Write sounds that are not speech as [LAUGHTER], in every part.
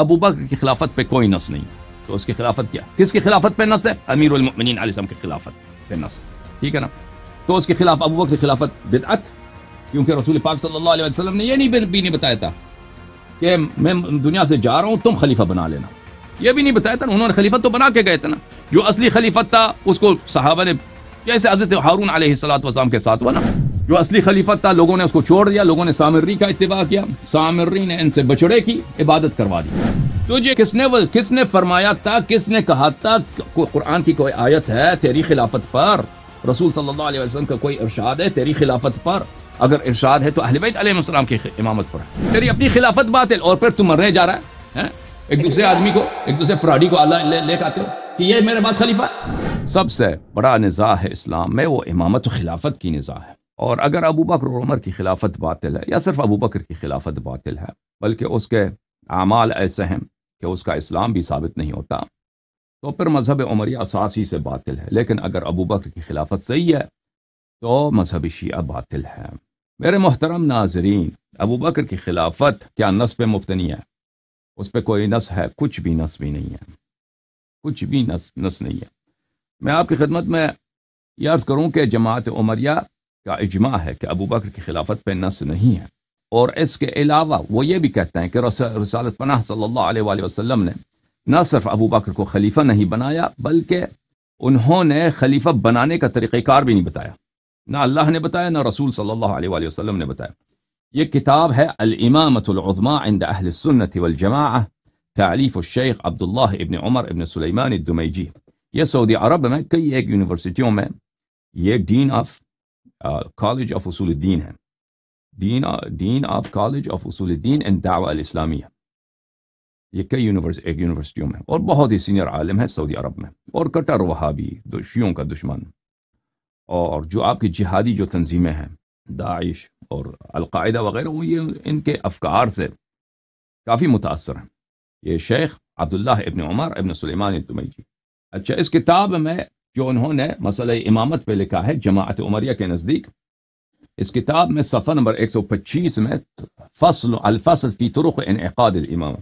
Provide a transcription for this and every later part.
ابو بکر کی خلافت پہ کوئی نس نہیں تو اس کی خلافت کیا کس کی خلافت پہ نس ہے امیر المؤمنین علیہ السلام کی خلافت پہ نس ٹھیک ہے نا تو اس کے خلاف ابو بکر کی خلافت بدعت کیونکہ رسول پاک صلی اللہ علیہ وسلم نے یہ نہیں بھی نہیں بتایا تھا کہ میں دنیا سے جا رہا ہوں تم خلیفہ بنا لینا یہ بھی نہیں بتایا تھا انہوں نے خلیفہ تو بنا کے گئے تھے نا جو اصلی خلیفہ تھا اس کو صحابہ نے جیسے حضرت ہارون علیہ السلام کے ساتھ بنا جو اصلی خلیفت تھا لوگوں نے اس کو چھوڑ دیا لوگوں نے سامری کا اتباع کیا سامری نے ان سے بچڑے کی عبادت کروا دی تجھے جی، کس نے کس نے فرمایا تھا کس نے کہا تھا قرآن کی کوئی آیت ہے تیری خلافت پر رسول صلی اللہ علیہ وسلم کا کوئی ارشاد ہے تیری خلافت پر اگر ارشاد ہے تو اہل بیت علیہ السلام کی امامت پر تیری اپنی خلافت بات اور پھر تم مرنے جا رہا ہے ایک دوسرے آدمی کو ایک دوسرے فراڈی کو اللہ لے کے آتے ہو کہ یہ میرے بات خلیفہ سب سے بڑا نظا ہے اسلام میں وہ امامت و خلافت کی نظاہ ہے اور اگر ابو بکر اور عمر کی خلافت باطل ہے یا صرف ابو بکر کی خلافت باطل ہے بلکہ اس کے اعمال ایسے ہیں کہ اس کا اسلام بھی ثابت نہیں ہوتا تو پھر مذہب عمری اساسی سے باطل ہے لیکن اگر ابو بکر کی خلافت صحیح ہے تو مذہب شیعہ باطل ہے میرے محترم ناظرین ابو بکر کی خلافت کیا نس پہ مبتنی ہے اس پہ کوئی نس ہے کچھ بھی نس بھی نہیں ہے کچھ بھی نس نس نہیں ہے میں آپ کی خدمت میں یہ عرض کروں کہ جماعت عمریہ کا اجماع ہے کہ ابو بکر کی خلافت پہ نس نہیں ہے اور اس کے علاوہ وہ یہ بھی کہتے ہیں کہ رسالت پناہ صلی اللہ علیہ وآلہ وسلم نے نہ نہ نہ صرف ابو بکر کو خلیفہ خلیفہ نہیں نہیں بنایا بلکہ انہوں نے نے نے بنانے کا طریقہ کار بھی بتایا بتایا بتایا اللہ اللہ رسول صلی علیہ وآلہ وسلم یہ کتاب ہے العظما عند اہل سنت والجماعہ تعلیف الشیخ عبداللہ ابن عمر ابن سلیمان الدمیجی یہ سعودی عرب میں کئی ایک یونیورسٹیوں میں یہ ڈین آف کالج آف اصول الدین آف کالج آف اصول الدین ان الاسلامیہ یہ کئی یونیورس ایک یونیورسٹیوں میں اور بہت ہی سینئر عالم ہے سعودی عرب میں اور کٹر وہابی بھی دوشیوں کا دشمن اور جو آپ کی جہادی جو تنظیمیں ہیں داعش اور القاعدہ وغیرہ وہ یہ ان کے افکار سے کافی متاثر ہیں یہ شیخ عبداللہ ابن عمر ابن سلیمان تمئی جی اچھا اس کتاب میں جو انہوں نے مسئلہ امامت پہ لکھا ہے جماعت عمریہ کے نزدیک اس کتاب میں صفحہ نمبر ایک سو پچیس میں فصل الفصل فی طرق انعقاد الامام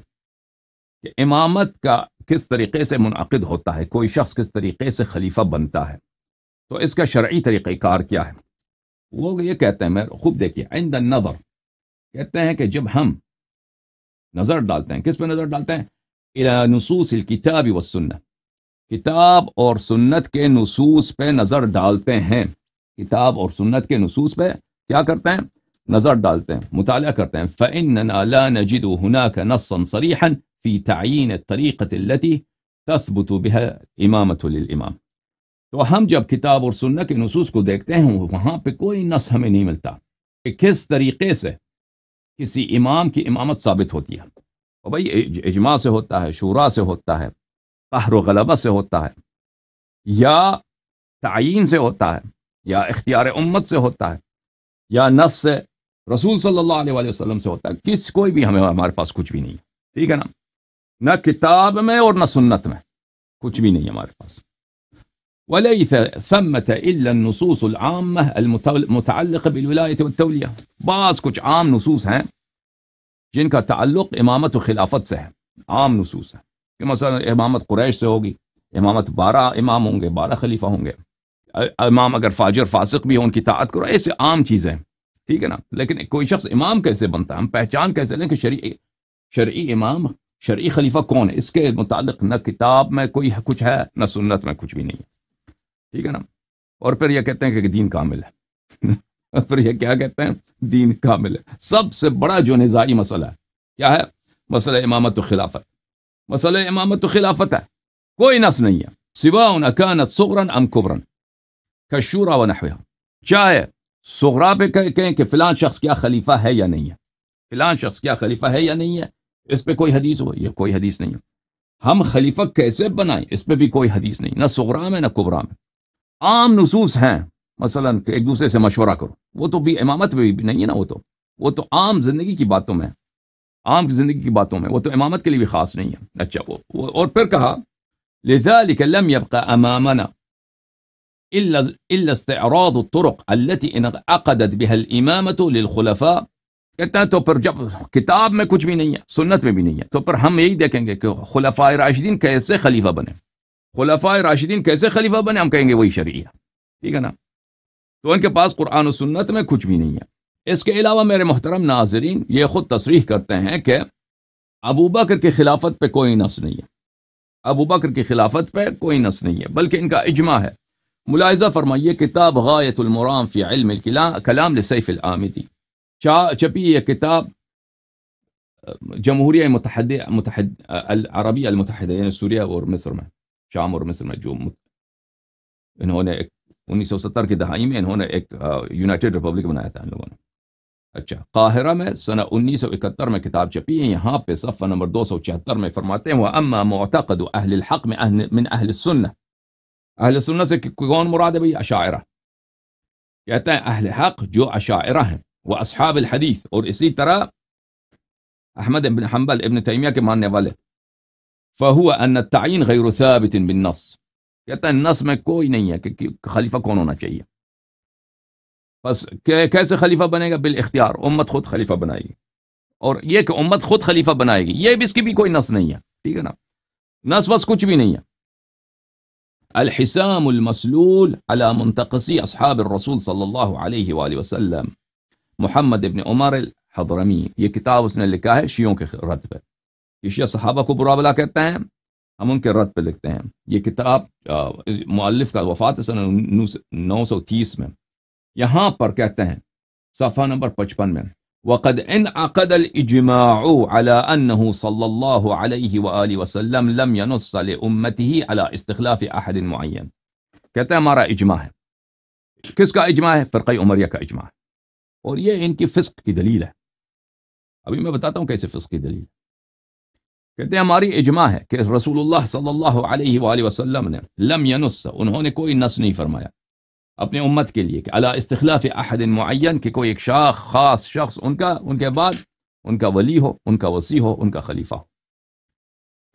کہ امامت کا کس طریقے سے منعقد ہوتا ہے کوئی شخص کس طریقے سے خلیفہ بنتا ہے تو اس کا شرعی طریقہ کار کیا ہے وہ یہ کہتے ہیں میں خوب دیکھیے عند النظر کہتے ہیں کہ جب ہم نظر ڈالتے ہیں کس پہ نظر ڈالتے ہیں الی نصوص الکتاب والسنہ کتاب اور سنت کے نصوص پہ نظر ڈالتے ہیں کتاب اور سنت کے نصوص پہ کیا کرتے ہیں نظر ڈالتے ہیں مطالعہ کرتے ہیں فَإِنَّنَا لَا نَجِدُ هُنَاكَ و صَرِيحًا فِي نسری الطَّرِيقَةِ الَّتِي تَثْبُتُ بِهَا امامت لِلْإِمَامِ تو ہم جب کتاب اور سنت کے نصوص کو دیکھتے ہیں وہاں پہ کوئی نص ہمیں نہیں ملتا کہ کس طریقے سے کسی امام کی امامت ثابت ہوتی ہے اور بھائی اجماع سے ہوتا ہے شورا سے ہوتا ہے قہر و غلبہ سے ہوتا ہے یا تعین سے ہوتا ہے یا اختیار امت سے ہوتا ہے یا نس رسول صلی اللہ علیہ وآلہ وسلم سے ہوتا ہے کس کوئی بھی ہمیں ہمارے پاس کچھ بھی نہیں ٹھیک ہے نا نہ کتاب میں اور نہ سنت میں کچھ بھی نہیں ہمارے پاس ولی فمت العامل بلولا بعض کچھ عام نصوص ہیں جن کا تعلق امامت و خلافت سے ہے عام نصوص ہیں کہ مثلا امامت قریش سے ہوگی امامت بارہ امام ہوں گے بارہ خلیفہ ہوں گے امام اگر فاجر فاسق بھی ہو ان کی طاعت کرو ایسے عام چیزیں ہیں ٹھیک ہے نا لیکن کوئی شخص امام کیسے بنتا ہے ہم پہچان کیسے لیں کہ شرعی شرعی امام شرعی خلیفہ کون ہے اس کے متعلق نہ کتاب میں کوئی کچھ ہے نہ سنت میں کچھ بھی نہیں ہے ٹھیک ہے نا اور پھر یہ کہتے ہیں کہ دین کامل ہے اور [LAUGHS] پھر یہ کیا کہتے ہیں دین کامل ہے سب سے بڑا جو نظائی مسئلہ ہے کیا ہے مسئلہ امامت و خلافت مسئلہ امامت تو خلافت ہے کوئی نس نہیں ہے سوا ان اکانت سغرن ام کبرن کشورا و نحوہ چاہے سغرا پہ کہیں کہ فلان شخص کیا خلیفہ ہے یا نہیں ہے فلان شخص کیا خلیفہ ہے یا نہیں ہے اس پہ کوئی حدیث ہو یہ کوئی حدیث نہیں ہے ہم خلیفہ کیسے بنائیں اس پہ بھی کوئی حدیث نہیں نہ سغرا میں نہ کبرا میں عام نصوص ہیں مثلا ایک دوسرے سے مشورہ کرو وہ تو بھی امامت پہ بھی نہیں ہے نا وہ تو وہ تو عام زندگی کی باتوں میں ہے عام زندگی کی باتوں میں وہ تو امامت کے لیے بھی خاص نہیں ہے اچھا وہ اور پھر کہا لذا الا الا استعراض الطرق التي انعقدت بها الامامه للخلفاء کہتا ہے تو پر جب کتاب میں کچھ بھی نہیں ہے سنت میں بھی نہیں ہے تو پر ہم یہی دیکھیں گے کہ خلفاء راشدین کیسے خلیفہ بنے خلفاء راشدین کیسے خلیفہ بنے ہم کہیں گے وہی شرعیہ ٹھیک ہے نا تو ان کے پاس قرآن و سنت میں کچھ بھی نہیں ہے اس کے علاوہ میرے محترم ناظرین یہ خود تصریح کرتے ہیں کہ ابو بکر کی خلافت پہ کوئی نس نہیں ہے ابو بکر کی خلافت پہ کوئی نس نہیں ہے بلکہ ان کا اجماع ہے ملاحظہ فرمائیے کتاب غایت المرام فی علم کلام لسیف العامدی چا چپی یہ کتاب جمہوریہ متحد متحد العربی یعنی سوریہ اور مصر میں شام اور مصر میں جو انہوں نے انیس سو ستر کی دہائی میں انہوں نے ایک یونائٹڈ ریپبلک بنایا تھا ان لوگوں نے اچھا قاہرہ میں سنہ 1971 میں کتاب چھپی ہے یہاں پہ صفحہ نمبر 274 میں فرماتے ہیں واما معتقد اهل الحق من اهل, السنه اهل السنه سے کون مراد ہے بھائی اشاعرہ کہتا ہے اهل حق جو اشاعرہ ہیں واصحاب الحديث اور اسی طرح احمد بن حنبل ابن تیمیہ کے ماننے والے فهو ان التعيين غير ثابت بالنص کہتا ہے نص میں کوئی نہیں ہے کہ خلیفہ کون ہونا چاہیے बस कैसे खलीफा बनेगा बिल इख्तियार उम्मत खुद खलीफा बनाएगी और ये कि उम्मत खुद खलीफा बनाएगी ये भी इसकी भी कोई नस नहीं है ठीक ہے ना नस वस कुछ भी नहीं है الحسام المسلول على منتقصي أصحاب الرسول صلى الله عليه وآله وسلم محمد ابن عمر الحضرمی یہ کتاب اس نے لکھا ہے شیعوں کے رد پہ یہ شیعہ صحابہ کو برا بلا کہتے ہیں ہم ان کے رد پہ لکھتے ہیں یہ کتاب مؤلف کا وفات سنہ نو سو تیس میں یہاں پر کہتے ہیں صفحہ نمبر پچپن میں وقد الاجماع على انه صلى الله عليه واله وسلم لم ينص لامته على امت ہی معین کہتے ہمارا اجماع ہے کس کا اجماع ہے فرقہ عمریہ کا اجماع ہے اور یہ ان کی فسق کی دلیل ہے ابھی میں بتاتا ہوں کیسے فسق کی دلیل کہتے ہیں ہماری اجماع ہے کہ رسول اللہ صلی اللہ علیہ وآلہ وسلم نے لم ینس انہوں نے کوئی نس نہیں فرمایا اپنے امت کے لیے کہ اللہ استخلاف احد معین کہ کوئی ایک شاخ خاص شخص ان کا ان کے بعد ان کا ولی ہو ان کا وسیع ہو ان کا خلیفہ ہو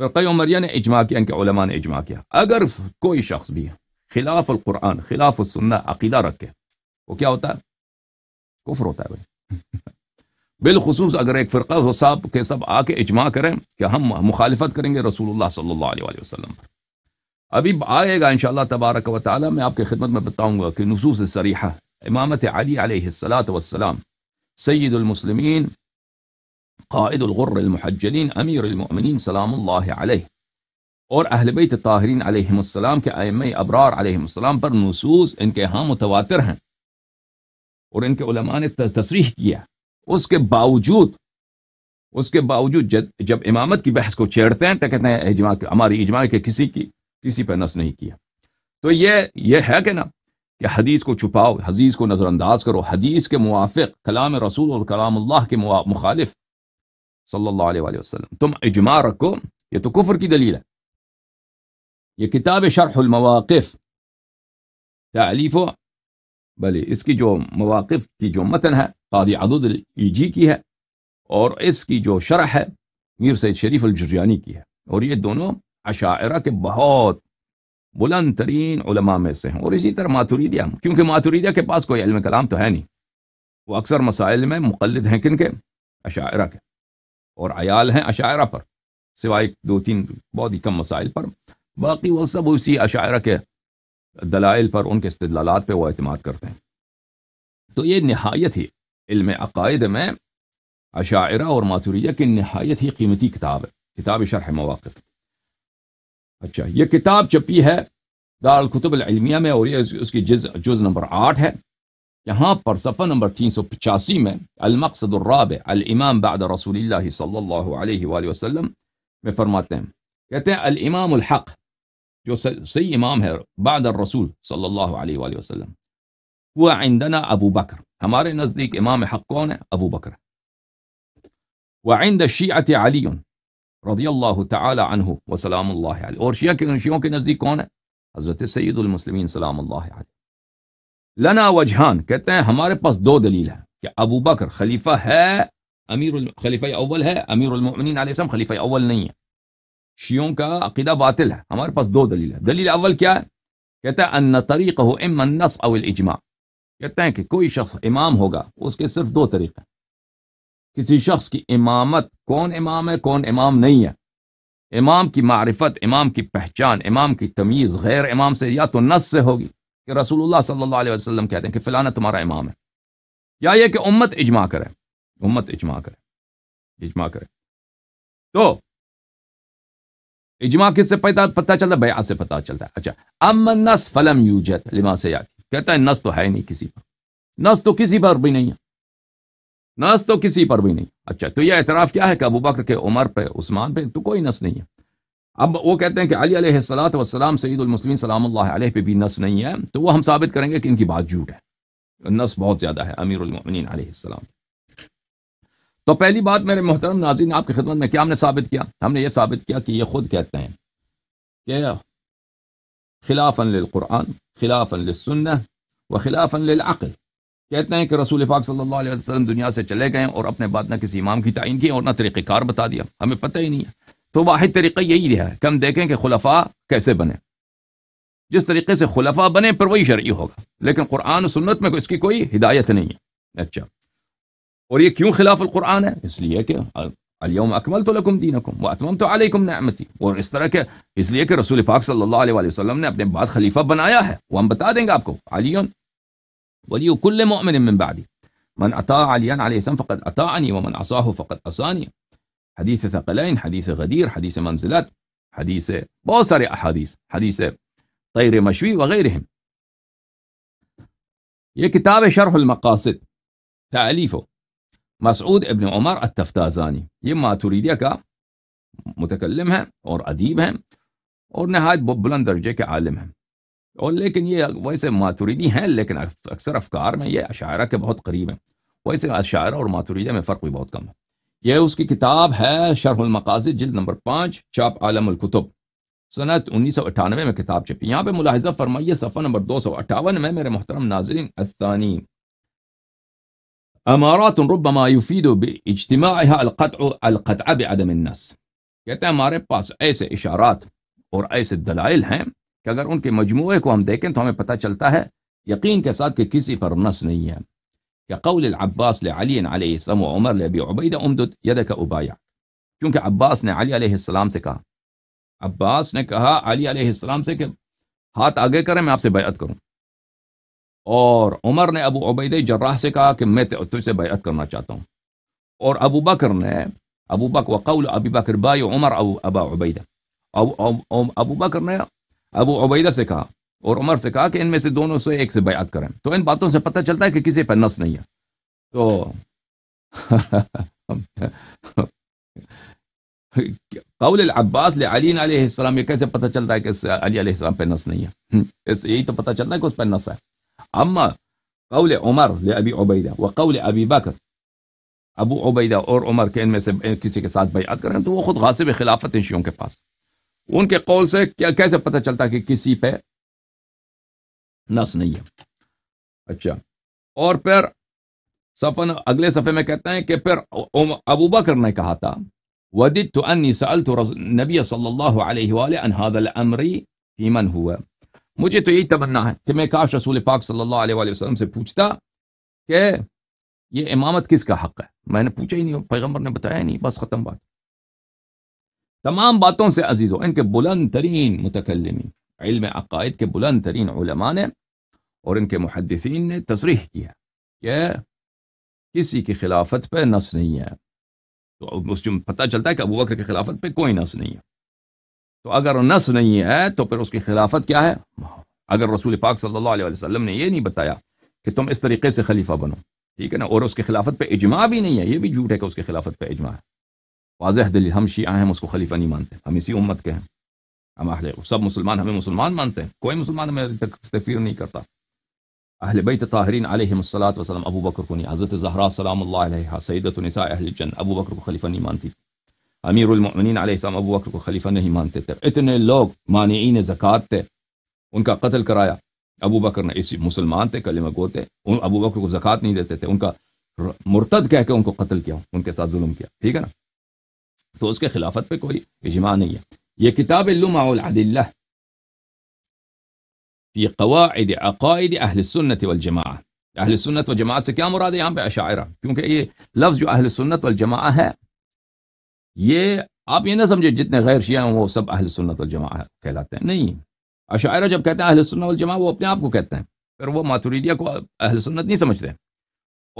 فرقی عمریہ نے اجماع کیا ان کے علماء نے اجماع کیا اگر کوئی شخص بھی ہے خلاف القرآن خلاف السنہ عقیدہ رکھے وہ کیا ہوتا ہے کفر ہوتا ہے بھائی [LAUGHS] بالخصوص اگر ایک فرقہ ہو صاحب کے سب آ کے اجماع کریں کہ ہم مخالفت کریں گے رسول اللہ صلی اللہ علیہ وسلم پر ابھی آئے گا انشاءاللہ تبارک و تعالی میں آپ کی خدمت میں بتاؤں گا کہ نصوص سریحہ امامت علی علیہ السلاۃ وسلام سید المسلمین قائد الغر المحجلین امیر المؤمنین سلام اللہ علیہ اور اہل بیت طاہرین علیہم السلام کے ائمہ ابرار علیہ السلام پر نصوص ان کے ہاں متواتر ہیں اور ان کے علماء نے تصریح کیا اس کے باوجود اس کے باوجود جب جب امامت کی بحث کو چھیڑتے ہیں تو کہتے ہیں اجماع ہماری اجماع کے کسی کی کسی پہ نس نہیں کیا تو یہ یہ ہے کہ نا کہ حدیث کو چھپاؤ حدیث کو نظر انداز کرو حدیث کے موافق کلام رسول اور کلام اللہ کے مخالف صلی اللہ علیہ وآلہ وسلم تم اجماع رکھو یہ تو کفر کی دلیل ہے یہ کتاب شرح المواقف تعلیف و بھلے اس کی جو مواقف کی جو متن ہے قادی الیجی کی ہے اور اس کی جو شرح ہے میر سید شریف الجریانی کی ہے اور یہ دونوں اشاعرہ کے بہت بلند ترین علماء میں سے ہیں اور اسی طرح ماتوریدیا کیونکہ ماتوریدیا کے پاس کوئی علم کلام تو ہے نہیں وہ اکثر مسائل میں مقلد ہیں کن کے عشاعرہ کے اور عیال ہیں عشاعرہ پر سوائے دو تین بہت ہی کم مسائل پر باقی وہ سب اسی عشاعرہ کے دلائل پر ان کے استدلالات پہ وہ اعتماد کرتے ہیں تو یہ نہایت ہی علم عقائد میں عشاعرہ اور ماتوریہ کی نہایت ہی قیمتی کتاب ہے کتاب شرح ہے اچھا یہ کتاب چپی ہے دال قطب العلم میں اور یہ اس کی جز جز نمبر آٹھ ہے یہاں پر صفحہ نمبر تین سو پچاسی میں المقصد الرابع الامام بعد رسول اللہ صلی اللہ علیہ وآلہ وسلم میں فرماتے ہیں کہتے ہیں الامام الحق جو صحیح امام ہے بعد الرسول صلی اللہ علیہ وآلہ وسلم وہ عندنا ابو بکر ہمارے نزدیک امام حق کون ہے ابو بکر وعند آئند علی رضی اللہ تعالی عنہ وسلام اللہ علیہ اور شیعہ کے ان کے نزدیک کون ہے حضرت سید المسلمین سلام اللہ علیہ لنا وجہان کہتے ہیں ہمارے پاس دو دلیل ہیں کہ ابو بکر خلیفہ ہے امیر خلیفہ اول ہے امیر المؤمنین علیہ السلام خلیفہ اول نہیں ہے شیعوں کا عقیدہ باطل ہے ہمارے پاس دو دلیل ہے دلیل اول کیا ہے کہتا ہے ان طریقہ ہو او الاجماع کہتے ہیں کہ کوئی شخص امام ہوگا اس کے صرف دو طریقے ہیں کسی شخص کی امامت کون امام ہے کون امام نہیں ہے امام کی معرفت امام کی پہچان امام کی تمیز غیر امام سے یا تو نس سے ہوگی کہ رسول اللہ صلی اللہ علیہ وسلم کہتے ہیں کہ فلانا تمہارا امام ہے یا یہ کہ امت اجماع کرے امت اجماع کرے اجماع کرے تو اجماع کس سے پتا پتہ چلتا ہے بیا سے پتہ چلتا ہے اچھا ام نس فلم یوجت لما سے یاد کہتا ہے نس تو ہے نہیں کسی پر نس تو کسی پر بھی نہیں ہے نس تو کسی پر بھی نہیں اچھا تو یہ اعتراف کیا ہے کہ ابو بکر کے عمر پہ عثمان پہ تو کوئی نس نہیں ہے اب وہ کہتے ہیں کہ علی علیہ السلاۃ وسلام سعید المسلم سلام اللہ علیہ پہ بھی نس نہیں ہے تو وہ ہم ثابت کریں گے کہ ان کی بات جھوٹ ہے نس بہت زیادہ ہے امیر المؤمنین علیہ السلام تو پہلی بات میرے محترم ناظرین نے آپ کی خدمت میں کیا ہم نے ثابت کیا ہم نے یہ ثابت کیا کہ یہ خود کہتے ہیں کہ خلاف للقرآن خلاف للسنہ و خلاف للعقل کہتے ہیں کہ رسول پاک صلی اللہ علیہ وسلم دنیا سے چلے گئے اور اپنے بعد نہ کسی امام کی تعین کی اور نہ طریقہ کار بتا دیا ہمیں پتہ ہی نہیں ہے تو واحد طریقہ یہی رہا ہے کہ ہم دیکھیں کہ خلفاء کیسے بنے جس طریقے سے خلفاء بنے پر وہی شرعی ہوگا لیکن قرآن و سنت میں اس کی کوئی ہدایت نہیں ہے اچھا اور یہ کیوں خلاف القرآن ہے اس لیے کہ الیوم اکمل تو لکم تھی و اتمم تو علیکم نعمتی اور اس طرح کے اس لیے کہ رسول پاک صلی اللہ علیہ وسلم نے اپنے بعد خلیفہ بنایا ہے وہ ہم بتا دیں گے آپ کو علیون ولي كل مؤمن من بعدي من أطاع عليا عليه السلام فقد أطاعني ومن عصاه فقد عصاني حديث ثقلين حديث غدير حديث منزلات حديث بوصري أحاديث حديث طير مشوي وغيرهم يا كتاب شرح المقاصد تأليفه مسعود ابن عمر التفتازاني يما تريد का متكلمها है أديبها अदीब نهاية और नहायत عالمها اور لیکن یہ ویسے ماتوریدی ہیں لیکن اکثر افکار میں یہ عشاعرہ کے بہت قریب ہیں ویسے اشاعرہ اور ماتوریدہ میں فرق بھی بہت کم ہے یہ اس کی کتاب ہے شرح المقاصد جلد نمبر پانچ چاپ عالم الکتب صنعت انیس سو اٹھانوے میں کتاب چھپی یہاں پہ ملاحظہ فرمائیے صفحہ نمبر دو سو اٹھاون میں میرے محترم ناظرین الثانی امارات ربما يفيد باجتماعها القطع القطع بعدم النص کہتے ہیں ہمارے پاس ایسے اشارات اور ایسے دلائل ہیں کہ اگر ان کے مجموعے کو ہم دیکھیں تو ہمیں پتہ چلتا ہے یقین کے ساتھ کہ کسی پر نس نہیں ہے کہ قول العباس لعلی علیہ السلام و عمر اب عبید امدد عمدہ ابایا کیونکہ عباس نے علی علیہ السلام سے کہا عباس نے کہا علی علیہ السلام سے کہ ہاتھ آگے کریں میں آپ سے بیعت کروں اور عمر نے ابو عبید جراح سے کہا کہ میں تجھ سے بیعت کرنا چاہتا ہوں اور ابو بکر نے ابو بکر قول ابی بکر بائی عمر ابو ابا بکر نے ابو عبیدہ سے کہا اور عمر سے کہا کہ ان میں سے دونوں سے ایک سے بیعت کریں تو ان باتوں سے پتہ چلتا ہے کہ کسی پر نس نہیں ہے تو [LAUGHS] قول العباس علی علیہ السلام یہ کیسے پتہ چلتا ہے کہ علی علیہ السلام پہ نس نہیں ہے یہی تو پتہ چلتا ہے کہ اس پہ نس ہے اما قول عمر عبیدہ و قول ابی بکر ابو عبیدہ اور عمر کے ان میں سے کسی کے ساتھ بیعت کریں تو وہ خود غاصب خلافت ہیں شیوں کے پاس ان کے قول سے کیا کیسے پتہ چلتا کہ کسی پہ نس نہیں ہے اچھا اور پھر سفن اگلے صفحے میں کہتے ہیں کہ پھر ابو بکر نے کہا تھا ودت تو نبی صلی اللہ علیہ ہوا مجھے تو یہی تمنا ہے کہ میں کاش رسول پاک صلی اللہ علیہ وسلم سے پوچھتا کہ یہ امامت کس کا حق ہے میں نے پوچھا ہی نہیں پیغمبر نے بتایا نہیں بس ختم بات تمام باتوں سے عزیز ہو ان کے بلند ترین متکلمی علم عقائد کے بلند ترین علماء نے اور ان کے محدثین نے تصریح کیا کہ کسی کی خلافت پہ نس نہیں ہے تو اس جو پتہ چلتا ہے کہ ابو بکر کی خلافت پہ کوئی نس نہیں ہے تو اگر نس نہیں ہے تو پھر اس کی خلافت کیا ہے اگر رسول پاک صلی اللہ علیہ وسلم نے یہ نہیں بتایا کہ تم اس طریقے سے خلیفہ بنو ٹھیک ہے نا اور اس کے خلافت پہ اجماع بھی نہیں ہے یہ بھی جھوٹ ہے کہ اس کے خلافت پہ اجماع ہے واضح دل ہم شیعہ ہیں ہم اس کو خلیفہ نہیں مانتے ہم اسی امت کے ہیں ہم اہل سب مسلمان ہمیں مسلمان مانتے ہیں کوئی مسلمان ہمیں تکفیر نہیں کرتا اہل بیت طاہرین علیہ الصلاۃ وسلم ابو بکر کو نہیں حضرت زہرا سلام اللہ علیہ سیدت النساء اہل جن ابو بکر کو خلیفہ نہیں مانتی امیر المنین علیہ السلام ابو بکر کو خلیفہ نہیں مانتے تھے اتنے لوگ مانعین زکوٰۃ تھے ان کا قتل کرایا ابو بکر نے اسی مسلمان تھے کلمہ گو تھے ان ابو بکر کو زکوٰۃ نہیں دیتے تھے ان کا مرتد کہہ کے ان کو قتل کیا ان کے ساتھ ظلم کیا ٹھیک ہے نا تو اس کے خلافت پہ کوئی اجماع نہیں ہے یہ کتاب قواعد عقائد اہل سنت والجماعہ اہل سنت و جماعت سے کیا مراد ہے یہاں پہ اشاعرہ کیونکہ یہ لفظ جو اہل سنت والجماع ہے یہ آپ یہ نہ سمجھے جتنے غیر شیعہ ہیں وہ سب اہل سنت والجماعہ کہلاتے ہیں نہیں اشاعرہ جب کہتے ہیں اہل سنت والجماع وہ اپنے آپ کو کہتے ہیں پھر وہ ماتوریدیہ کو اہل سنت نہیں سمجھتے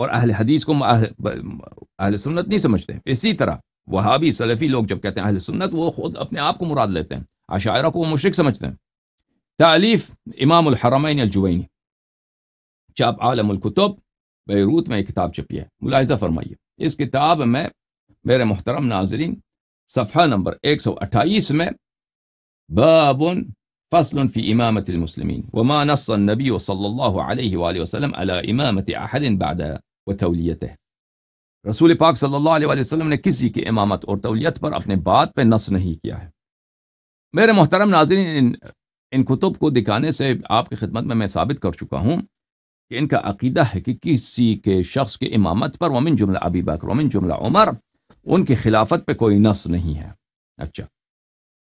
اور اہل حدیث کو اہل سنت نہیں سمجھتے اسی طرح وہابی سلفی لوگ جب کہتے ہیں اہل سنت وہ خود اپنے آپ کو مراد لیتے ہیں عشائرہ کو وہ مشرک سمجھتے ہیں تعلیف امام الحرمین الجوینی چاپ عالم الكتب بیروت میں ایک کتاب چپی ہے ملاحظہ فرمائیے اس کتاب میں میرے محترم ناظرین صفحہ نمبر 128 میں باب فصل في إمامة المسلمين وما نص النبي صلى الله عليه وآله وسلم على إمامة أحد بعد وتوليته رسول پاک صلی اللہ علیہ وسلم نے کسی کی امامت اور تولیت پر اپنے بات پہ نص نہیں کیا ہے میرے محترم ناظرین ان کتب کو دکھانے سے آپ کی خدمت میں میں ثابت کر چکا ہوں کہ ان کا عقیدہ ہے کہ کسی کے شخص کی امامت پر ومن جملہ بکر ومن جملہ عمر ان کی خلافت پہ کوئی نص نہیں ہے اچھا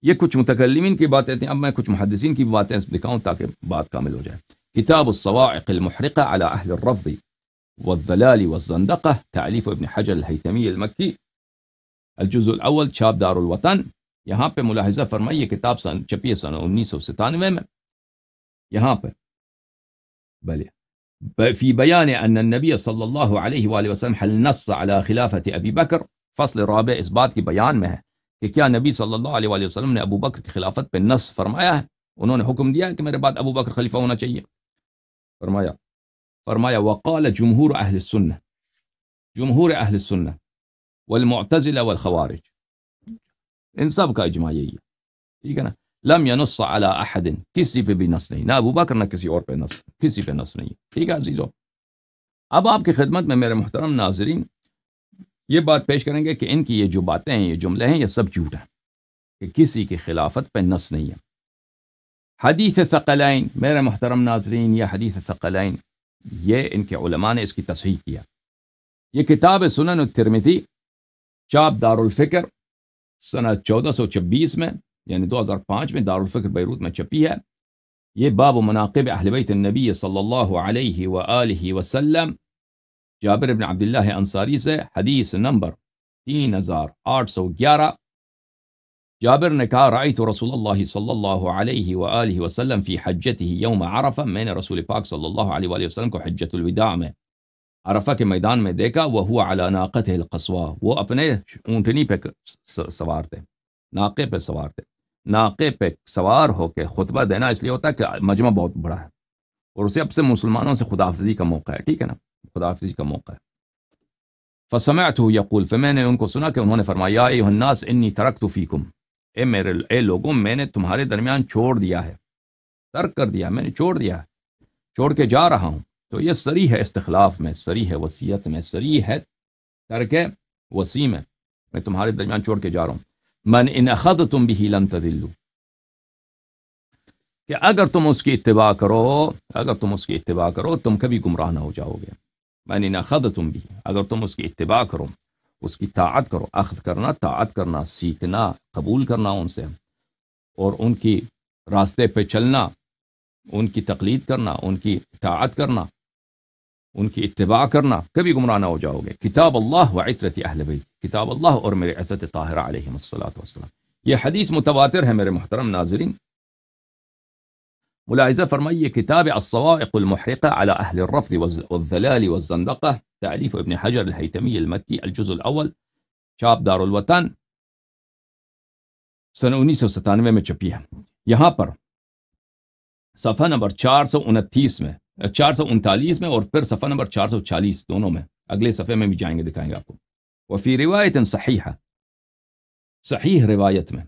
یہ کچھ متکلمین کی باتیں تھیں اب میں کچھ محدثین کی باتیں دکھاؤں تاکہ بات کامل ہو جائے کتاب المحرقہ علی اہل الرفی والضلال والزندقة تعليف ابن حجر الهيثمي المكي الجزء الاول شاب دار الوطن يهان پر ملاحظة فرمائیے كتاب سنة چھپی سنة سن انیس في بيان أن النبي صلى الله عليه وآله وسلم حل نص على خلافة أبي بكر فصل رابع اثبات کے بيان میں ہے کہ کیا نبی صلی اللہ علیہ وآلہ وسلم نے ابو بکر کی خلافت بالنص نص فرمایا ہے انہوں نے حکم دیا کہ میرے بعد ابو بکر خلیفہ ہونا چاہیے فرمایا فرمایا وقال جمہور اہل سنہ جمہور اہل سنہ والمعتزلہ والخوارج ان سب کا اجماع یہی ہے ٹھیک ہے نا لم ینص علی احد کسی پہ بھی نص نہیں نہ ابو بکر نہ کسی اور پہ نص کسی پہ نص نہیں ٹھیک ہے عزیزو اب آپ کی خدمت میں میرے محترم ناظرین یہ بات پیش کریں گے کہ ان کی یہ جو باتیں ہیں یہ جملے ہیں یہ سب جھوٹ ہیں کہ کسی کی خلافت پہ نص نہیں ہے حدیث ثقلین میرے محترم ناظرین یہ حدیث ثقلین یہ ان کے علماء نے اس کی تصحیح کیا یہ کتاب سنن میں تھی چاپ دارالفکر سنہ چودہ سو چھبیس میں یعنی دو ہزار پانچ میں دارالفکر بیروت میں چھپی ہے یہ باب مناقب اہل بیت النبی صلی اللہ علیہ وآلہ وسلم جابر عبداللہ انصاری سے حدیث نمبر تین ہزار آٹھ سو گیارہ جابر نے کہا رائط و رسول اللہ صلی اللہ علیہ وآلہ وسلم فی حجت ہی یوم عرفہ میں نے رسول پاک صلی اللہ علیہ وآلہ وسلم کو حجت الوداع میں عرفہ کے میدان میں دیکھا وہ ہوا علیٰ ناقت القسوہ وہ اپنے اونٹنی پہ سوار تھے ناقے پہ سوار تھے ناقے پہ سوار ہو کے خطبہ دینا اس لیے ہوتا ہے کہ مجمع بہت بڑا ہے اور اسے اب سے مسلمانوں سے خدافی کا موقع ہے ٹھیک ہے نا خدافی کا موقع ہے فسمعت یقول فمن نے ان کو سنا کہ انہوں نے فرمایا اِن الناس انی ترکت فیکم اے میرے اے لوگوں میں نے تمہارے درمیان چھوڑ دیا ہے ترک کر دیا میں نے چھوڑ دیا ہے چھوڑ کے جا رہا ہوں تو یہ سری ہے استخلاف میں سری ہے وسیعت میں سری ہے ترک وسیع میں میں تمہارے درمیان چھوڑ کے جا رہا ہوں من ان خد تم بھی لن تدلو کہ اگر تم اس کی اتباع کرو اگر تم اس کی اتباع کرو تم کبھی گمراہ نہ ہو جاؤ گے میں نے نہ خد تم بھی اگر تم اس کی اتباع کرو اس کی طاعت کرو اخذ کرنا طاعت کرنا سیکھنا قبول کرنا ان سے اور ان کی راستے پہ چلنا ان کی تقلید کرنا ان کی طاعت کرنا ان کی اتباع کرنا کبھی گمراہ نہ ہو جاؤ گے کتاب اللہ و عطرت اہل بیت کتاب اللہ اور میرے عطرت طاہرہ علیہ و والسلام یہ حدیث متواتر ہے میرے محترم ناظرین ملاحظہ فرمائیے کتاب المحرقہ اللہ اہل الرفض والذلال والزندقہ تأليف ابن حجر الهيتمي المكي الجزء الأول شاب دار الوطن سنة 1997 میں چھپی ہے یہاں پر صفحہ نمبر 429 میں 439 میں اور پھر صفحہ نمبر 440 دونوں میں اگلے صفحے میں بھی جائیں گے دکھائیں گے آپ کو وفی روایت صحیحہ صحیح روایت میں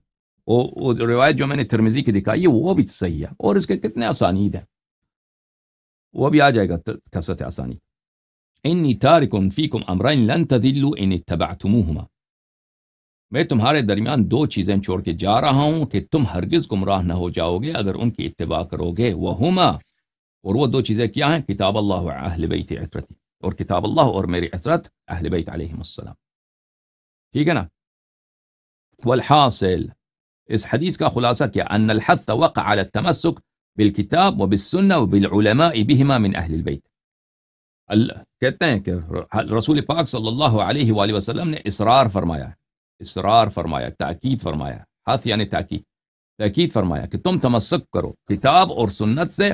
وہ روایت جو میں نے ترمزی کی دکھائی ہے وہ بھی صحیح ہے اور اس کے کتنے آسانید ہیں وہ بھی آ جائے گا قصت آسانید إني تارك فيكم أمرين لن تذلوا إن اتبعتموهما میں هاري درمیان دو چیزیں چھوڑ کے جا رہا ہوں کہ تم ہرگز گمراہ نہ ہو جاؤ گے اگر ان کی اتباع کرو گے وہما اور وہ دو چیزیں کیا ہیں کتاب اللہ و اہل بیت عطرتی اور کتاب اللہ اور میری عطرت اہل بیت علیہ السلام ٹھیک ہے نا والحاصل اس حدیث کا خلاصہ کیا ان الحث وقع على التمسك بالكتاب وبالسنة وبالعلماء بهما من أهل البيت اللہ کہتے ہیں کہ رسول پاک صلی اللہ علیہ وآلہ وسلم نے اصرار فرمایا اصرار فرمایا تاکید فرمایا ہاتھ یعنی تاکید تاکید فرمایا کہ تم تمسک کرو کتاب اور سنت سے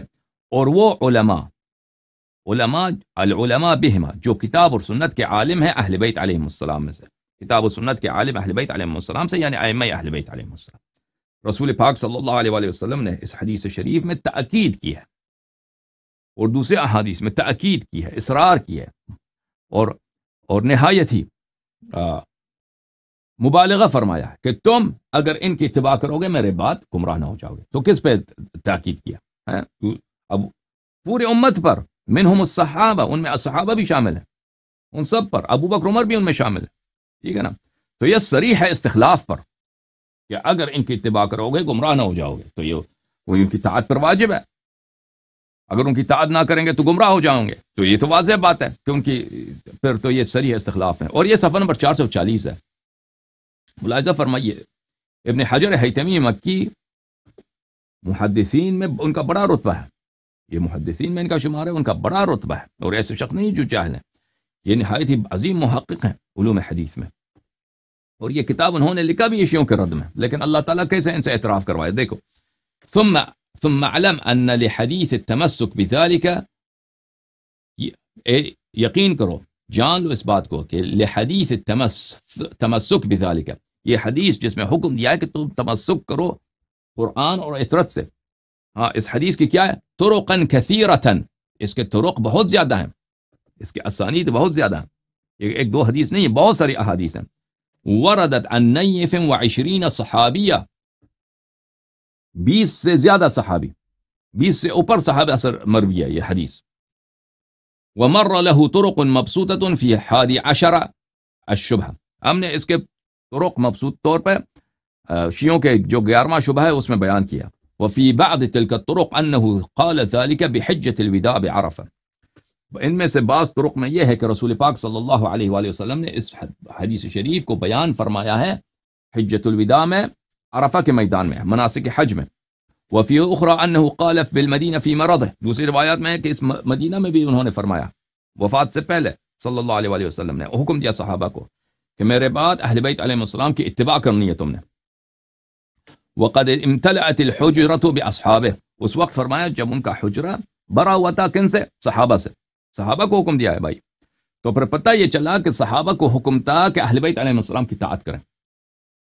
اور وہ علماء علماء العلماء بہما جو کتاب اور سنت کے عالم ہیں اہل بیت علیہ السلام میں سے کتاب و سنت کے عالم اہل بیت علیہ السلام سے یعنی ائمہ اہل بیت علیہ السلام رسول پاک صلی اللہ علیہ وآلہ وسلم نے اس حدیث شریف میں تاکید کی ہے اور دوسرے احادیث میں تاکید کی ہے اصرار کی ہے اور اور نہایت ہی مبالغہ فرمایا کہ تم اگر ان کی اتباع کرو گے میرے بات گمراہ نہ ہو جاؤ گے تو کس پہ تاکید کیا ہاں، اب پورے امت پر منہم الصحابہ ان میں اصحابہ بھی شامل ہیں ان سب پر ابو بکر عمر بھی ان میں شامل ہے ٹھیک ہے نا تو یہ سری ہے استخلاف پر کہ اگر ان کی اتباع کرو گے گمراہ نہ ہو جاؤ گے تو یہ وہ ان کی طاقت پر واجب ہے اگر ان کی تعداد نہ کریں گے تو گمراہ ہو جاؤں گے تو یہ تو واضح بات ہے کہ ان کی پھر تو یہ سری استخلاف ہے اور یہ صفحہ نمبر چار سو چالیس ہے ملاحظہ فرمائیے ابن حجر حیتمی مکی محدثین میں ان کا بڑا رتبہ ہے یہ محدثین میں ان کا شمار ہے ان کا بڑا رتبہ ہے اور ایسے شخص نہیں جو چاہل لیں یہ نہایت ہی عظیم محقق ہیں علوم حدیث میں اور یہ کتاب انہوں نے لکھا بھی ایشیوں کے رد میں لیکن اللہ تعالیٰ کیسے ان سے اعتراف کروایا دیکھو ثم ثم اعلم ان لحديث التمسك بذلك إيه، يقين كرو جان لويس باتكو لحديث التمسك تمسك بذلك يا حديث جسم حكم دياك تمسك كرو قران اور اترتس ها اس حديث كي كيا طرقا كثيره اس كي طرق بہت زیادہ ہیں اس کی اسانید بہت زیادہ ہیں ایک إيه، إيه، دو حدیث نہیں بہت ساری احادیث ہیں وردت عن نیف و عشرین صحابیہ بیس سے زیادہ صحابی بیس سے اوپر صحاب اثر مرویہ یہ حدیث ومر له طرق مبسوطة في مبسود عشرہ الشبہ ہم نے اس کے طرق مبسوط طور پر شیعوں کے جو گیارماں شبہ ہے اس میں بیان کیا وفی الطرق تل قال ذلك انہ الوداع برف ان میں سے بعض طرق میں یہ ہے کہ رسول پاک صلی اللہ علیہ وآلہ وسلم نے اس حدیث شریف کو بیان فرمایا ہے حجت الوداع میں عرفہ کے میدان میں ہے مناسب حج میں وفی اخرا انہ قالف بالمدینہ فی مرض ہے دوسری روایات میں ہے کہ اس مدینہ میں بھی انہوں نے فرمایا وفات سے پہلے صلی اللہ علیہ وآلہ وسلم نے حکم دیا صحابہ کو کہ میرے بعد اہل بیت علیہ السلام کی اتباع کرنی ہے تم نے وقد امتلعت الحجرت باصحابہ اس وقت فرمایا جب ان کا حجرہ برا ہوا تھا کن سے صحابہ سے صحابہ کو حکم دیا ہے بھائی تو پھر پتہ یہ چلا کہ صحابہ کو حکم تھا کہ اہل بیت علیہ السلام کی طاعت کریں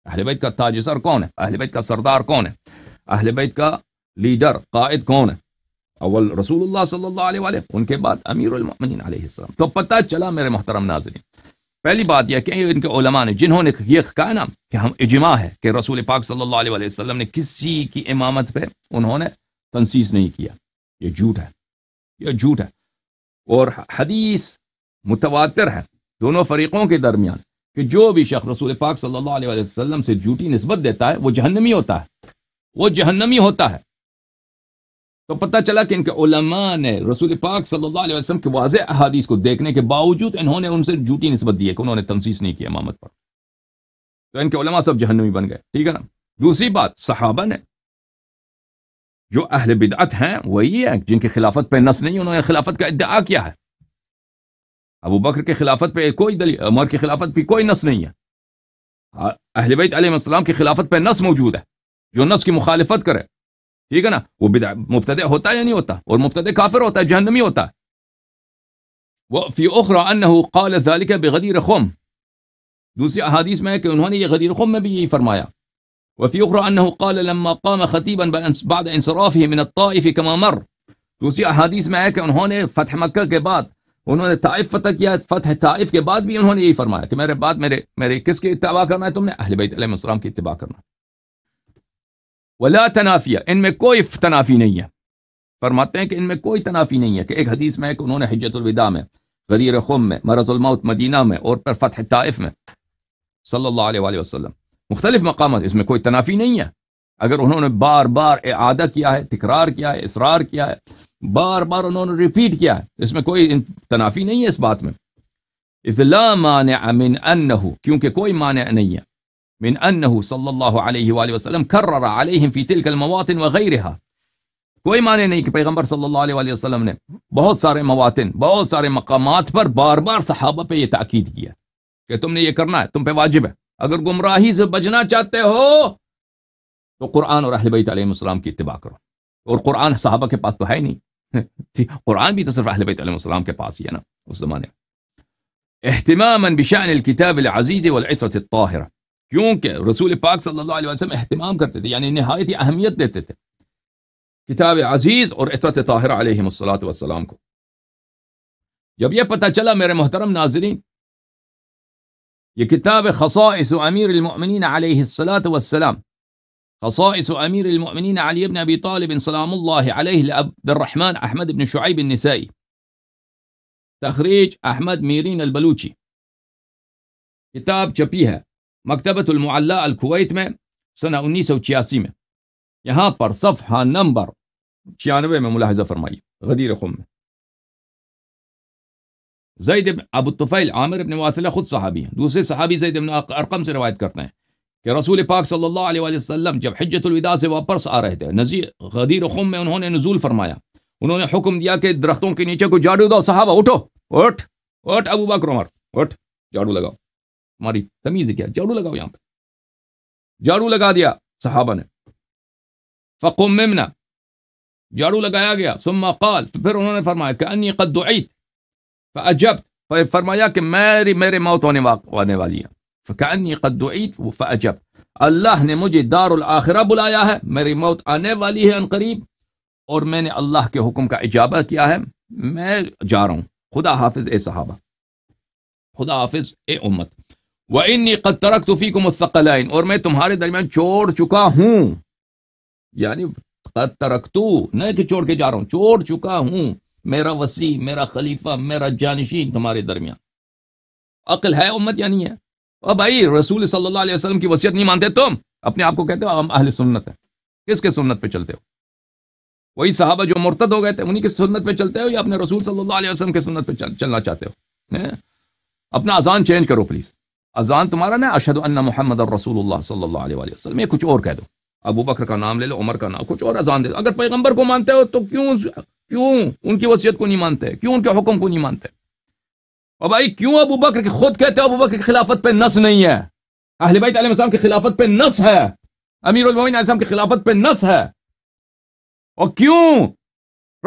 اہل بیت کا تاج سر کون ہے اہل بیت کا سردار کون ہے اہل بیت کا لیڈر قائد کون ہے اول رسول اللہ صلی اللہ علیہ وآلہ ان کے بعد امیر المؤمنین علیہ السلام تو پتہ چلا میرے محترم ناظرین پہلی بات یہ کہ ان کے علماء نے جنہوں نے یہ کہا نا کہ ہم اجماع ہے کہ رسول پاک صلی اللہ علیہ وآلہ وسلم نے کسی کی امامت پہ انہوں نے تنسیس نہیں کیا یہ جھوٹ ہے یہ جھوٹ ہے اور حدیث متواتر ہے دونوں فریقوں کے درمیان کہ جو بھی شخص رسول پاک صلی اللہ علیہ وسلم سے جھوٹی نسبت دیتا ہے وہ جہنمی ہوتا ہے وہ جہنمی ہوتا ہے تو پتہ چلا کہ ان کے علماء نے رسول پاک صلی اللہ علیہ وسلم کے واضح احادیث کو دیکھنے کے باوجود انہوں نے ان سے جھوٹی نسبت دی ہے کہ انہوں نے تمسیس نہیں کی امامت پر تو ان کے علماء سب جہنمی بن گئے ٹھیک ہے نا دوسری بات صحابہ نے جو اہل بدعت ہیں وہی ہے جن کے خلافت پہ نس نہیں انہوں نے خلافت کا ادعا کیا ہے ابو بکر کی خلافت پہ کوئی دلیل عمر کی خلافت پہ کوئی نص نہیں ہے اہل بیت علیہ السلام کی خلافت پہ نص موجود ہے جو نص کی مخالفت کرے ٹھیک ہے نا وہ بدع مبتدع ہوتا ہے یا نہیں ہوتا اور مبتدع کافر ہوتا ہے جہنمی ہوتا ہے وفی اخرى انه قال ذلك بغدیر خم دوسری احادیث میں ہے کہ انہوں نے یہ غدیر خم میں بھی یہی فرمایا وفي اخرى انه قال لما قام خطيبا بعد انصرافه من الطائف كما مر دوسری احادیث میں ہے کہ انہوں نے فتح مکہ کے بعد انہوں نے طائف فتح کیا فتح طائف کے بعد بھی انہوں نے یہی فرمایا کہ میرے بعد میرے میرے کس کی اتباع کرنا ہے تم نے اہل بیت علیہ السلام کی اتباع کرنا ولا تنافیہ ان میں کوئی تنافی نہیں ہے فرماتے ہیں کہ ان میں کوئی تنافی نہیں ہے کہ ایک حدیث میں کہ انہوں نے حجت الوداع میں غدیر خم میں مرض الموت مدینہ میں اور پر فتح طائف میں صلی اللہ علیہ وآلہ وسلم مختلف مقامات اس میں کوئی تنافی نہیں ہے اگر انہوں نے بار بار اعادہ کیا ہے تکرار کیا ہے اصرار کیا ہے بار بار انہوں نے ریپیٹ کیا ہے اس میں کوئی تنافی نہیں ہے اس بات میں اطلاع مانع من کیونکہ کوئی مانع نہیں ہے من صلی اللہ علیہ وآلہ وسلم کرر علیہم فی تلک المواطن وغیرہا کوئی معنی نہیں کہ پیغمبر صلی اللہ علیہ وآلہ وسلم نے بہت سارے مواطن بہت سارے مقامات پر بار بار صحابہ پہ یہ تاکید کیا کہ تم نے یہ کرنا ہے تم پہ واجب ہے اگر گمراہی سے بچنا چاہتے ہو تو [LAUGHS] قرآن اور اہل بیت علیہ السلام کی اتباع کرو اور قرآن صحابہ کے پاس تو ہے نہیں قرآن بھی تو صرف اہل بیت علیہ السلام کے پاس ہی ہے نا اس زمانے اہتماما بشان الكتاب العزیز والعصرة الطاہرہ کیونکہ رسول پاک صلی اللہ علیہ وسلم اہتمام کرتے تھے یعنی نہایت اہمیت دیتے تھے کتاب عزیز اور عطرت طاہرہ علیہ السلام کو جب یہ پتہ چلا میرے محترم ناظرین یہ کتاب خصائص امیر المؤمنین علیہ السلام خصائص أمير المؤمنين علي بن أبي طالب سلام الله عليه لعبد الرحمن أحمد بن شعيب النسائي تخريج أحمد ميرين البلوچی كتاب چھپی مكتبة المعلاء الكويت من سنة سنہ انیس سو صفحة نمبر چھیانوے من ملاحظة فرمائی غدير خم زيد بن ابو الطفيل عامر بن واثلة خذ صحابي ہیں صحابي زيد بن ارقم سے روایت کرتے کہ رسول پاک صلی اللہ علیہ وسلم جب حجت الوداع سے واپس آ رہے تھے نظیر غدیر خم میں انہوں نے نزول فرمایا انہوں نے حکم دیا کہ درختوں کے نیچے کو جھاڑو دو صحابہ اٹھو اٹھ اٹھ ابو بکر عمر اٹھ جھاڑو لگاؤ ہماری تمیز کیا جھاڑو لگاؤ یہاں پہ جھاڑو لگا دیا صحابہ نے فقم ممنا جھاڑو لگایا گیا ثم قال پھر انہوں نے فرمایا کہ انی قد دعیت فاجبت فرمایا کہ میری میرے موت ہونے والی ہے اللہ نے مجھے دار الآخرہ بلایا ہے میری موت آنے والی ہے اور میں نے اللہ کے حکم کا اجابہ کیا ہے میں جا رہا ہوں خدا حافظ اے صحابہ خدا حافظ اے امت اور میں تمہارے درمیان چھوڑ چکا ہوں یعنی کہ چھوڑ کے جا رہا ہوں چھوڑ چکا ہوں میرا وسیع میرا خلیفہ میرا جانشین تمہارے درمیان عقل ہے امت یعنی اور بھائی رسول صلی اللہ علیہ وسلم کی وصیت نہیں مانتے تم اپنے آپ کو کہتے ہو ہم اہل سنت ہیں کس کے سنت پہ چلتے ہو وہی صحابہ جو مرتد ہو گئے تھے انہیں کی سنت پہ چلتے ہو یا اپنے رسول صلی اللہ علیہ وسلم کی سنت پہ چلنا چاہتے ہو اپنا اذان چینج کرو پلیز اذان تمہارا نا اشد اللہ محمد اور رسول اللہ صلی اللہ علیہ وسلم یہ کچھ اور کہہ دو ابو بکر کا نام لے لو عمر کا نام کچھ اور اذان دے دو اگر پیغمبر کو مانتے ہو تو کیوں کیوں ان کی وصیت کو نہیں مانتے کیوں ان کے حکم کو نہیں مانتے اور بھائی کیوں ابو بکر کی خود کہتے ہیں ابو بکر کی خلافت پہ نس نہیں ہے اہل بیت علیہ السلام کی خلافت پہ نس ہے امیر المومنین علیہ السلام کی خلافت پہ نس ہے اور کیوں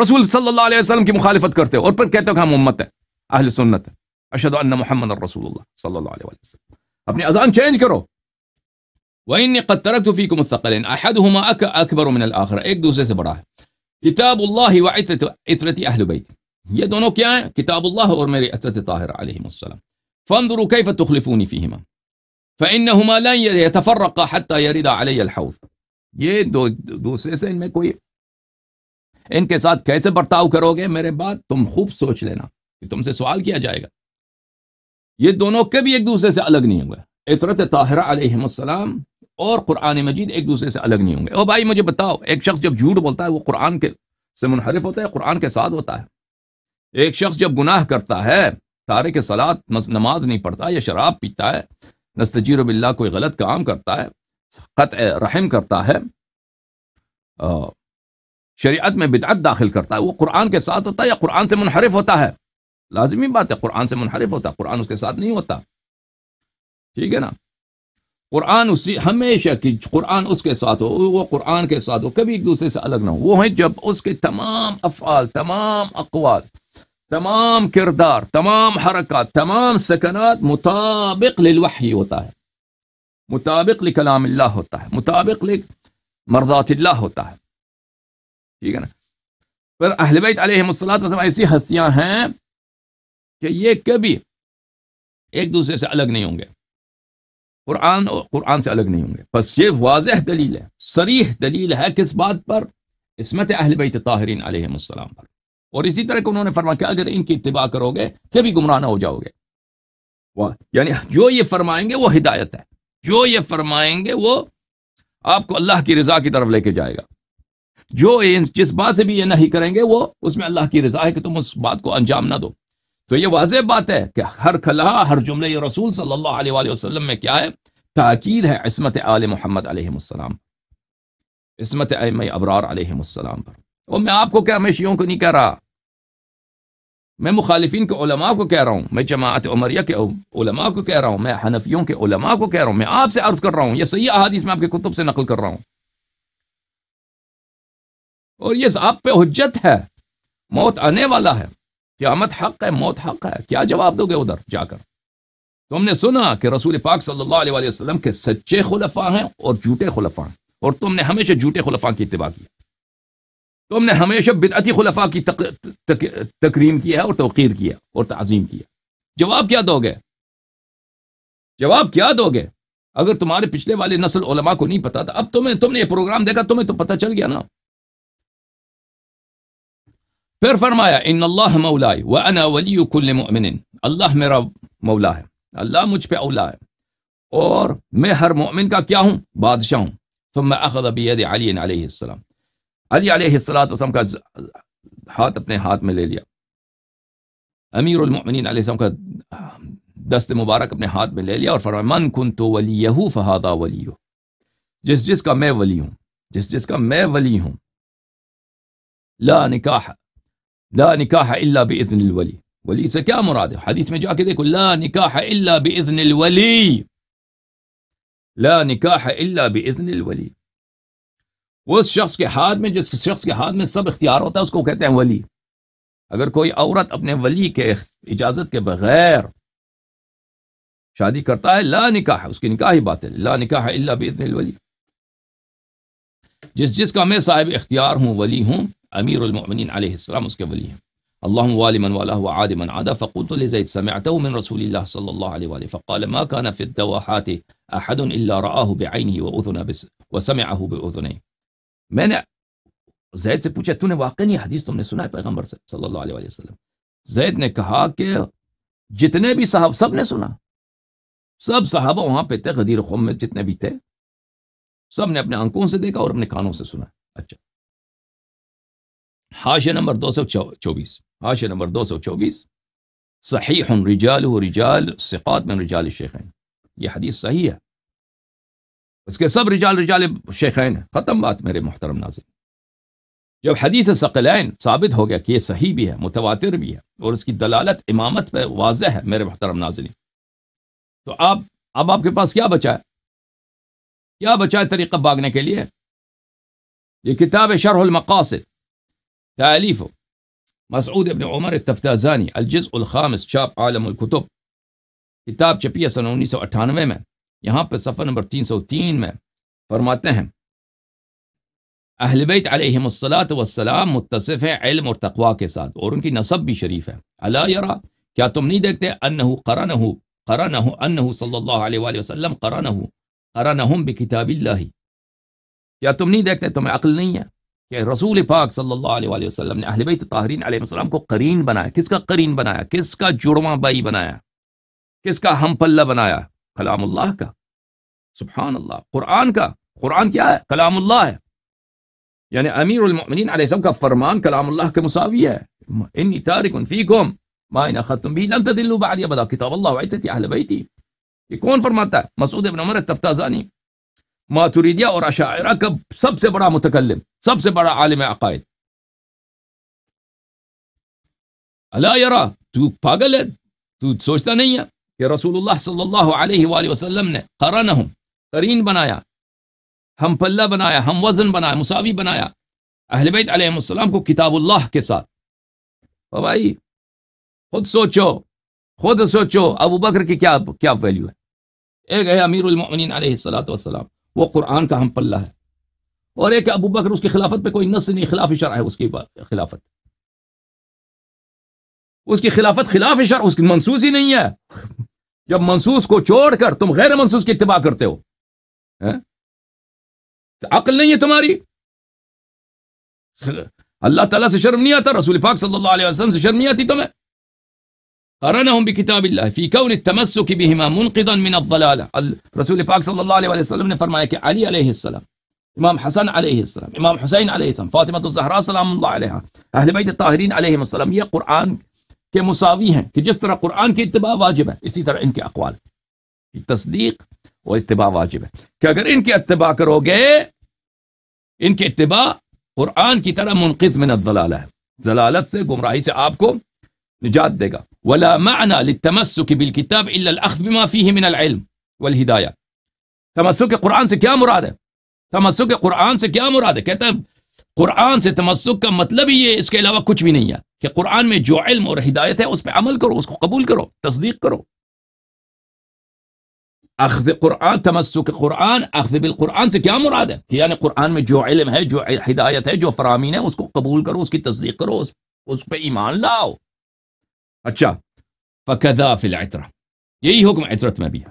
رسول صلی اللہ علیہ وسلم کی مخالفت کرتے ہو اور پھر کہتے ہو کہ ہم امت ہیں اہل سنت ہیں اشہد ان محمد الرسول اللہ صلی اللہ علیہ وسلم اپنی اذان چینج کرو وَإِنِّي قَتَّرَكْتُ فِيكُمْ الثَّقَلِينَ أَحَدُهُمَا أَكْبَرُ مِنَ الْآخِرَ ایک دوسرے سے بڑا ہے کتاب اللہ وعثرت اہل بیت یہ دونوں کیا ہیں کتاب اللہ اور میرے عطرت طاہر علیہ السلام یرد علی الحوض یہ دو دوسرے سے ان میں کوئی ان کے ساتھ کیسے برتاؤ کرو گے میرے بات تم خوب سوچ لینا کہ تم سے سوال کیا جائے گا یہ دونوں کبھی ایک دوسرے سے الگ نہیں ہوں گے عطرت طاہرہ علیہ السلام اور قرآن مجید ایک دوسرے سے الگ نہیں ہوں گے او بھائی مجھے بتاؤ ایک شخص جب جھوٹ بولتا ہے وہ قرآن کے سے منحرف ہوتا ہے قرآن کے ساتھ ہوتا ہے ایک شخص جب گناہ کرتا ہے تارے کے سلاد نماز نہیں پڑھتا یا شراب پیتا ہے نستجیر باللہ و کوئی غلط کام کرتا ہے قطع رحم کرتا ہے شریعت میں بدعت داخل کرتا ہے وہ قرآن کے ساتھ ہوتا ہے یا قرآن سے منحرف ہوتا ہے لازمی بات ہے قرآن سے منحرف ہوتا ہے قرآن اس کے ساتھ نہیں ہوتا ٹھیک ہے نا قرآن اسی ہمیشہ کی قرآن اس کے ساتھ ہو وہ قرآن کے ساتھ ہو کبھی ایک دوسرے سے الگ نہ ہو وہ ہیں جب اس کے تمام افعال تمام اقوال تمام کردار تمام حرکات تمام سکنات مطابق للوحی ہوتا ہے مطابق لکلام اللہ ہوتا ہے مطابق مردات اللہ ہوتا ہے ٹھیک ہے نا پر اہل بیت علیہ و وسلم ایسی ہستیاں ہیں کہ یہ کبھی ایک دوسرے سے الگ نہیں ہوں گے قرآن اور قرآن سے الگ نہیں ہوں گے بس یہ واضح دلیل ہے سریح دلیل ہے کس بات پر عصمت اہل بیت طاہرین علیہ السلام پر اور اسی طرح کہ انہوں نے فرمایا کہ اگر ان کی اتباع کرو گے کبھی گمراہ نہ ہو جاؤ گے یعنی جو یہ فرمائیں گے وہ ہدایت ہے جو یہ فرمائیں گے وہ آپ کو اللہ کی رضا کی طرف لے کے جائے گا جو جس بات سے بھی یہ نہیں کریں گے وہ اس میں اللہ کی رضا ہے کہ تم اس بات کو انجام نہ دو تو یہ واضح بات ہے کہ ہر خلا ہر جملے یہ رسول صلی اللہ علیہ وآلہ وسلم میں کیا ہے تاکید ہے عصمت آل محمد علیہ السلام عصمت ام ابرار علیہ السلام پر اور میں آپ کو میں شیعوں کو نہیں کہہ رہا میں مخالفین کے علماء کو کہہ رہا ہوں میں جماعت عمریہ کے علماء کو کہہ رہا ہوں میں حنفیوں کے علماء کو کہہ رہا ہوں میں آپ سے عرض کر رہا ہوں یہ صحیح احادیث میں آپ کے کتب سے نقل کر رہا ہوں اور یہ آپ پہ حجت ہے موت آنے والا ہے قیامت حق ہے موت حق ہے کیا جواب دو گے ادھر جا کر تم نے سنا کہ رسول پاک صلی اللہ علیہ وسلم کے سچے خلفاں ہیں اور جھوٹے خلفاء ہیں اور تم نے ہمیشہ جھوٹے خلفاء کی اتباع کی تو ہم نے ہمیشہ بدعتی خلفاء کی تکریم کیا اور توقیر کیا اور تعظیم کیا جواب کیا دو گے جواب کیا دو گے اگر تمہارے پچھلے والے نسل علماء کو نہیں پتا تھا اب تمہیں تم نے یہ پروگرام دیکھا تمہیں تو پتہ چل گیا نا پھر فرمایا ان اللہ مولا مؤمن اللہ میرا مولا ہے اللہ مجھ پہ اولا ہے اور میں ہر مومن کا کیا ہوں بادشاہ ہوں اخذ بید علی علیہ السلام علی علیہ السلام والسلام کا ہاتھ اپنے ہاتھ میں لے لیا امیر المؤمنین علیہ السلام کا دست مبارک اپنے ہاتھ میں لے لیا اور فرمایا من کن ولیہو فہادا ولیو جس جس کا میں ولی ہوں جس جس کا میں ولی ہوں لا نکاح لا نکاح الا باذن الولی ولی سے کیا مراد ہے حدیث میں جو آکے دیکھو لا نکاح الا باذن الولی لا نکاح الا باذن الولی اس شخص کے ہاتھ میں جس شخص کے ہاتھ میں سب اختیار ہوتا ہے اس کو کہتے ہیں ولی اگر کوئی عورت اپنے ولی کے اجازت کے بغیر شادی کرتا ہے لا نکاح اس کی نکاح ہی بات ہے لا نکاح اللہ الولی جس جس کا میں صاحب اختیار ہوں ولی ہوں امیر المؤمنین علیہ السلام اس کے ولی ہیں اللہ رسول صلی اللہ میں نے زید سے پوچھا تو نے واقع نہیں حدیث تم نے سنا ہے پیغمبر سے صلی اللہ علیہ وسلم زید نے کہا کہ جتنے بھی صاحب سب نے سنا سب صحابہ وہاں پہ تھے غدیر خم میں جتنے بھی تھے سب نے اپنے آنکھوں سے دیکھا اور اپنے کانوں سے سنا اچھا حاشے نمبر دو سو چوبیس حاش نمبر دو سو چوبیس صحیح رجال و رجال صفات میں رجال یہ حدیث صحیح ہے اس کے سب رجال رجال شیخین ہیں ختم بات میرے محترم ناظرین جب حدیث ثقلین ثابت ہو گیا کہ یہ صحیح بھی ہے متواتر بھی ہے اور اس کی دلالت امامت پہ واضح ہے میرے محترم ناظرین تو آپ اب آپ کے پاس کیا بچا ہے کیا بچا ہے طریقہ بھاگنے کے لیے یہ کتاب شرح المقاصد تعلیف مسعود ابن عمر تفتازانی الجز الخامس چاپ عالم الکتب کتاب چپی ہے سن انیس سو اٹھانوے میں یہاں پہ صفحہ نمبر تین سو تین میں فرماتے ہیں اہل بیت علیہ الصلاۃ والسلام متصف ہیں علم اور تقوا کے ساتھ اور ان کی نصب بھی شریف ہے اللہ یرا کیا تم نہیں دیکھتے انہ قرآن ہو قرآن ہو انہ صلی اللہ علیہ وآلہ وسلم قرآن ہو قرآن بکتاب اللہ کیا تم نہیں دیکھتے تمہیں عقل نہیں ہے کہ رسول پاک صلی اللہ علیہ وآلہ وسلم نے اہل بیت طاہرین علیہ السلام کو قرین بنایا کس کا قرین بنایا کس کا جڑواں بائی بنایا کس کا ہم پلہ بنایا كلام الله کا سبحان الله قرآن کا قرآن کیا ہے کلام اللہ ہے یعنی يعني امیر المؤمنین علیہ السلام کا فرمان کلام اللہ کے مساوی ہے انی تارکن فیکم ما إن اخذتم به لم تذلوا بعد يبدا كتاب الله وعيتتي أهل بيتي يكون یہ کون فرماتا ہے مسعود ابن عمر التفتازانی ما تريد يا أورا کا سب سے بڑا متكلم سب سے بڑا عالم عقائد الا يرى تو پاگل ہے تو سوچتا نہیں ہے کہ رسول اللہ صلی اللہ علیہ وآلہ وسلم نے قرنہم قرین بنایا ہم پلہ بنایا ہم وزن بنایا مساوی بنایا اہل بیت علیہ السلام کو کتاب اللہ کے ساتھ بھائی خود سوچو خود سوچو ابو بکر کی کیا کیا ویلیو ہے ایک ہے امیر المؤمنین علیہ السلاۃ والسلام وہ قرآن کا ہم پلہ ہے اور ایک ابو بکر اس کی خلافت پہ کوئی نس نہیں خلاف شرع ہے اس کی خلافت اس کی خلافت خلاف شرع اس کی منسوس ہی نہیں ہے جب منسوس کو چھوڑ کر تم غیر منسوس کی اتباع کرتے ہو ہاں؟ عقل نہیں ہے تمہاری اللہ تعالیٰ سے شرم نہیں آتا رسول پاک صلی اللہ علیہ وسلم سے شرم نہیں آتی تمہیں من رسول پاک صلی اللہ علیہ وسلم نے فرمایا کہ علی علیہ السلام امام حسن علیہ السلام امام حسین علیہ السلام فاطمہ فاطمۃ سلام اللہ علیہ اہل بیت الطاہرین علیہ السلام یہ قرآن کے مساوی ہیں کہ جس طرح قرآن کی اتباع واجب ہے اسی طرح ان کے اقوال کی تصدیق اور اتباع واجب ہے کہ اگر ان کے اتباع کرو گے ان کے اتباع قرآن کی طرح منقذ من الضلالہ ہے زلالت سے گمراہی سے آپ کو نجات دے گا ولا معنى للتمسك بالكتاب الا الاخذ بما فيه من العلم والهدايه تمسك قران سے کیا مراد ہے تمسك قران سے کیا مراد ہے کہتا ہے قرآن سے تمسک کا مطلب ہی یہ اس کے علاوہ کچھ بھی نہیں ہے کہ قرآن میں جو علم اور ہدایت ہے اس پہ عمل کرو اس کو قبول کرو تصدیق کرو اخذ قرآن تمسک قرآن اخذ بالقرآن سے کیا مراد ہے کہ یعنی قرآن میں جو علم ہے جو ہدایت ہے جو فرامین ہے اس کو قبول کرو اس کی تصدیق کرو اس اس پہ ایمان لاؤ اچھا فقض یہی حکم عطرت میں بھی ہے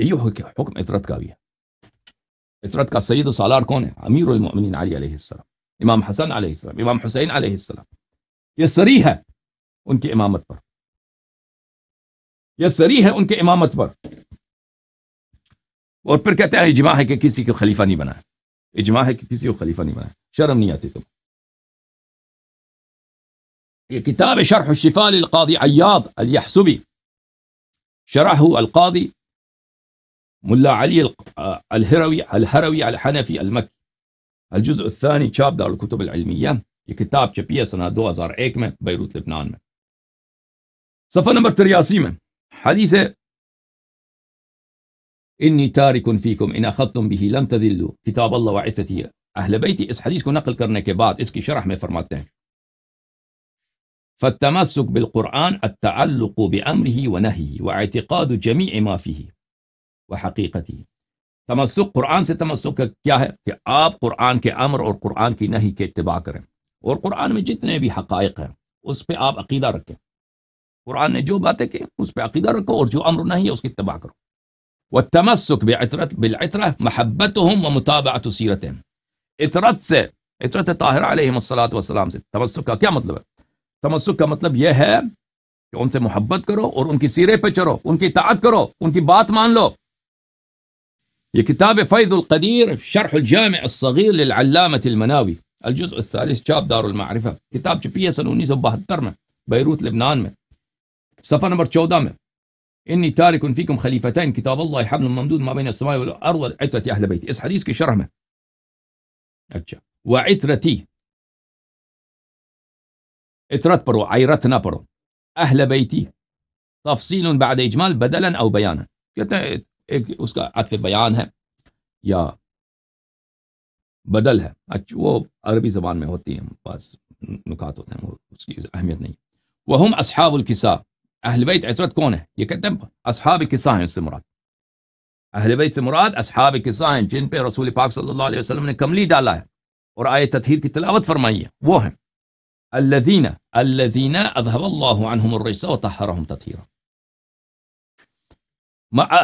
یہی حکم عطرت کا بھی ہے اتردك السيد سالار كوني امير المؤمنين علي عليه السلام امام حسن عليه السلام امام حسين عليه السلام يسريها انك امام اتبر يسريها انك امام اتبر اور پھر کہتا ہے اجماع ہے کہ کسی کو خلیفہ نہیں بنایا اجماع ہے کہ کسی کو خلیفہ نہیں بنایا شرم نہیں آتی تم یہ کتاب شرح الشفاء للقاضی عیاض الیحسبی شرحه القاضی ملا علي آه، الهروي الهروي الحنفي المكي الجزء الثاني دار الكتب العلميه كتاب شبية سنة ہے سنہ 2001 میں لبنان میں نمبر 83 میں إني تارك فيكم إن أخذتم به لم تذلوا كتاب الله وعثته أهل بيتي اس حديثكم نقل كرنك بعد اس شرح ما فرماتے فالتمسك بالقرآن التعلق بأمره ونهيه واعتقاد جميع ما فيه حقیقت ہی تمس قرآن سے تمسک کیا ہے کہ آپ قرآن کے امر اور قرآن کی نہیں کے اتباع کریں اور قرآن میں جتنے بھی حقائق ہیں اس پہ آپ عقیدہ رکھیں قرآن نے جو باتیں کی اس پہ عقیدہ رکھو اور جو امر نہیں ہے اس کی اتباع کرو وہ تمسک بے عطرت بالعطرہ محبت ہوں و مطابعت سیرت عطرت سے عطرت طاہرہ علیہ السلاۃ وسلام سے تمسک کا کیا مطلب ہے تمسک کا مطلب یہ ہے کہ ان سے محبت کرو اور ان کی سیرے پہ چرو ان کی اطاعت کرو ان کی بات مان لو لكتابه فيض القدير شرح الجامع الصغير للعلامة المناوي الجزء الثالث شاب دار المعرفة كتاب छपी سنوني सन उन्नीस بيروت لبنان من صفحة نمبر 14 من إني تارك فيكم خليفتين كتاب الله حبل ممدود ما بين السماء والأرض عترتي أهل بيتي اس حدیث شرح من وعترتي اترت برو عيرتنا برو أهل بيتي تفصيل بعد إجمال بدلا أو بيانا ایک اس کا عطف بیان ہے یا بدل ہے اچھا وہ عربی زبان میں ہوتی ہیں ہیں نکات ہوتے اس کی اہمیت نہیں وہ ہم اصحاب اہل بیت کون ہے یہ کہتے ہیں اصحاب ہیں اس سے مراد اہل بیت سے مراد اصحاب قسع ہیں جن پہ رسول پاک صلی اللہ علیہ وسلم نے کملی ڈالا ہے اور آئے تطہیر کی تلاوت فرمائی ہے وہ ہیں الذین الذین اذهب اللہ ت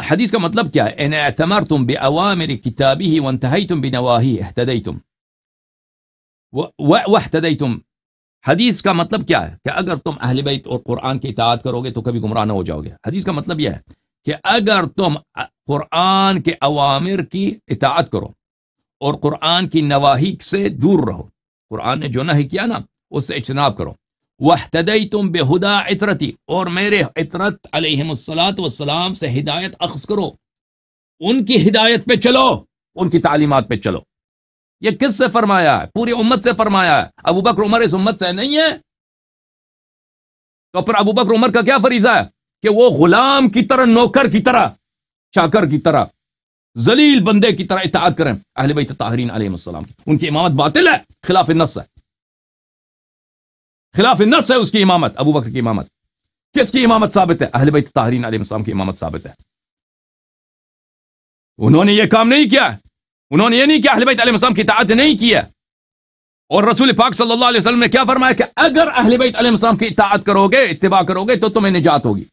حديث کا مطلب کیا ہے ان اعتمرتم بأوامر کتابه وانتهيتم بنواهيه اهتديتم و واهتديتم حدیث کا مطلب کیا ہے کہ اگر تم اہل بیت اور قرآن کی اطاعت کرو گے تو کبھی گمراہ نہ ہو جاؤ گے حدیث کا مطلب یہ ہے کہ اگر تم قرآن کے اوامر کی اطاعت کرو اور قرآن کی نواہی سے دور رہو قرآن نے جو نہیں کیا نا اس سے اجتناب کرو وحتد تم ہدا عطرتی اور میرے عطرت علیہ السلام وسلام سے ہدایت اخذ کرو ان کی ہدایت پہ چلو ان کی تعلیمات پہ چلو یہ کس سے فرمایا ہے پوری امت سے فرمایا ہے ابو بکر عمر اس امت سے نہیں ہے تو پھر ابو بکر عمر کا کیا فریضہ ہے کہ وہ غلام کی طرح نوکر کی طرح چاکر کی طرح ذلیل بندے کی طرح اطاعت کریں اہل بیت تاہرین علیہ کی ان کی امامت باطل ہے خلاف نس ہے خلاف نفس ہے اس کی امامت ابو بکر کی امامت کس کی امامت ثابت ہے اہل بیت تاہرین علیہ السلام کی امامت ثابت ہے انہوں نے یہ کام نہیں کیا انہوں نے یہ نہیں کیا اہل بیت علیہ السلام کی اطاعت نہیں کیا اور رسول پاک صلی اللہ علیہ وسلم نے کیا فرمایا کہ اگر اہل بیت علیہ السلام کی اطاعت کرو گے اتباع کرو گے تو تمہیں نجات ہوگی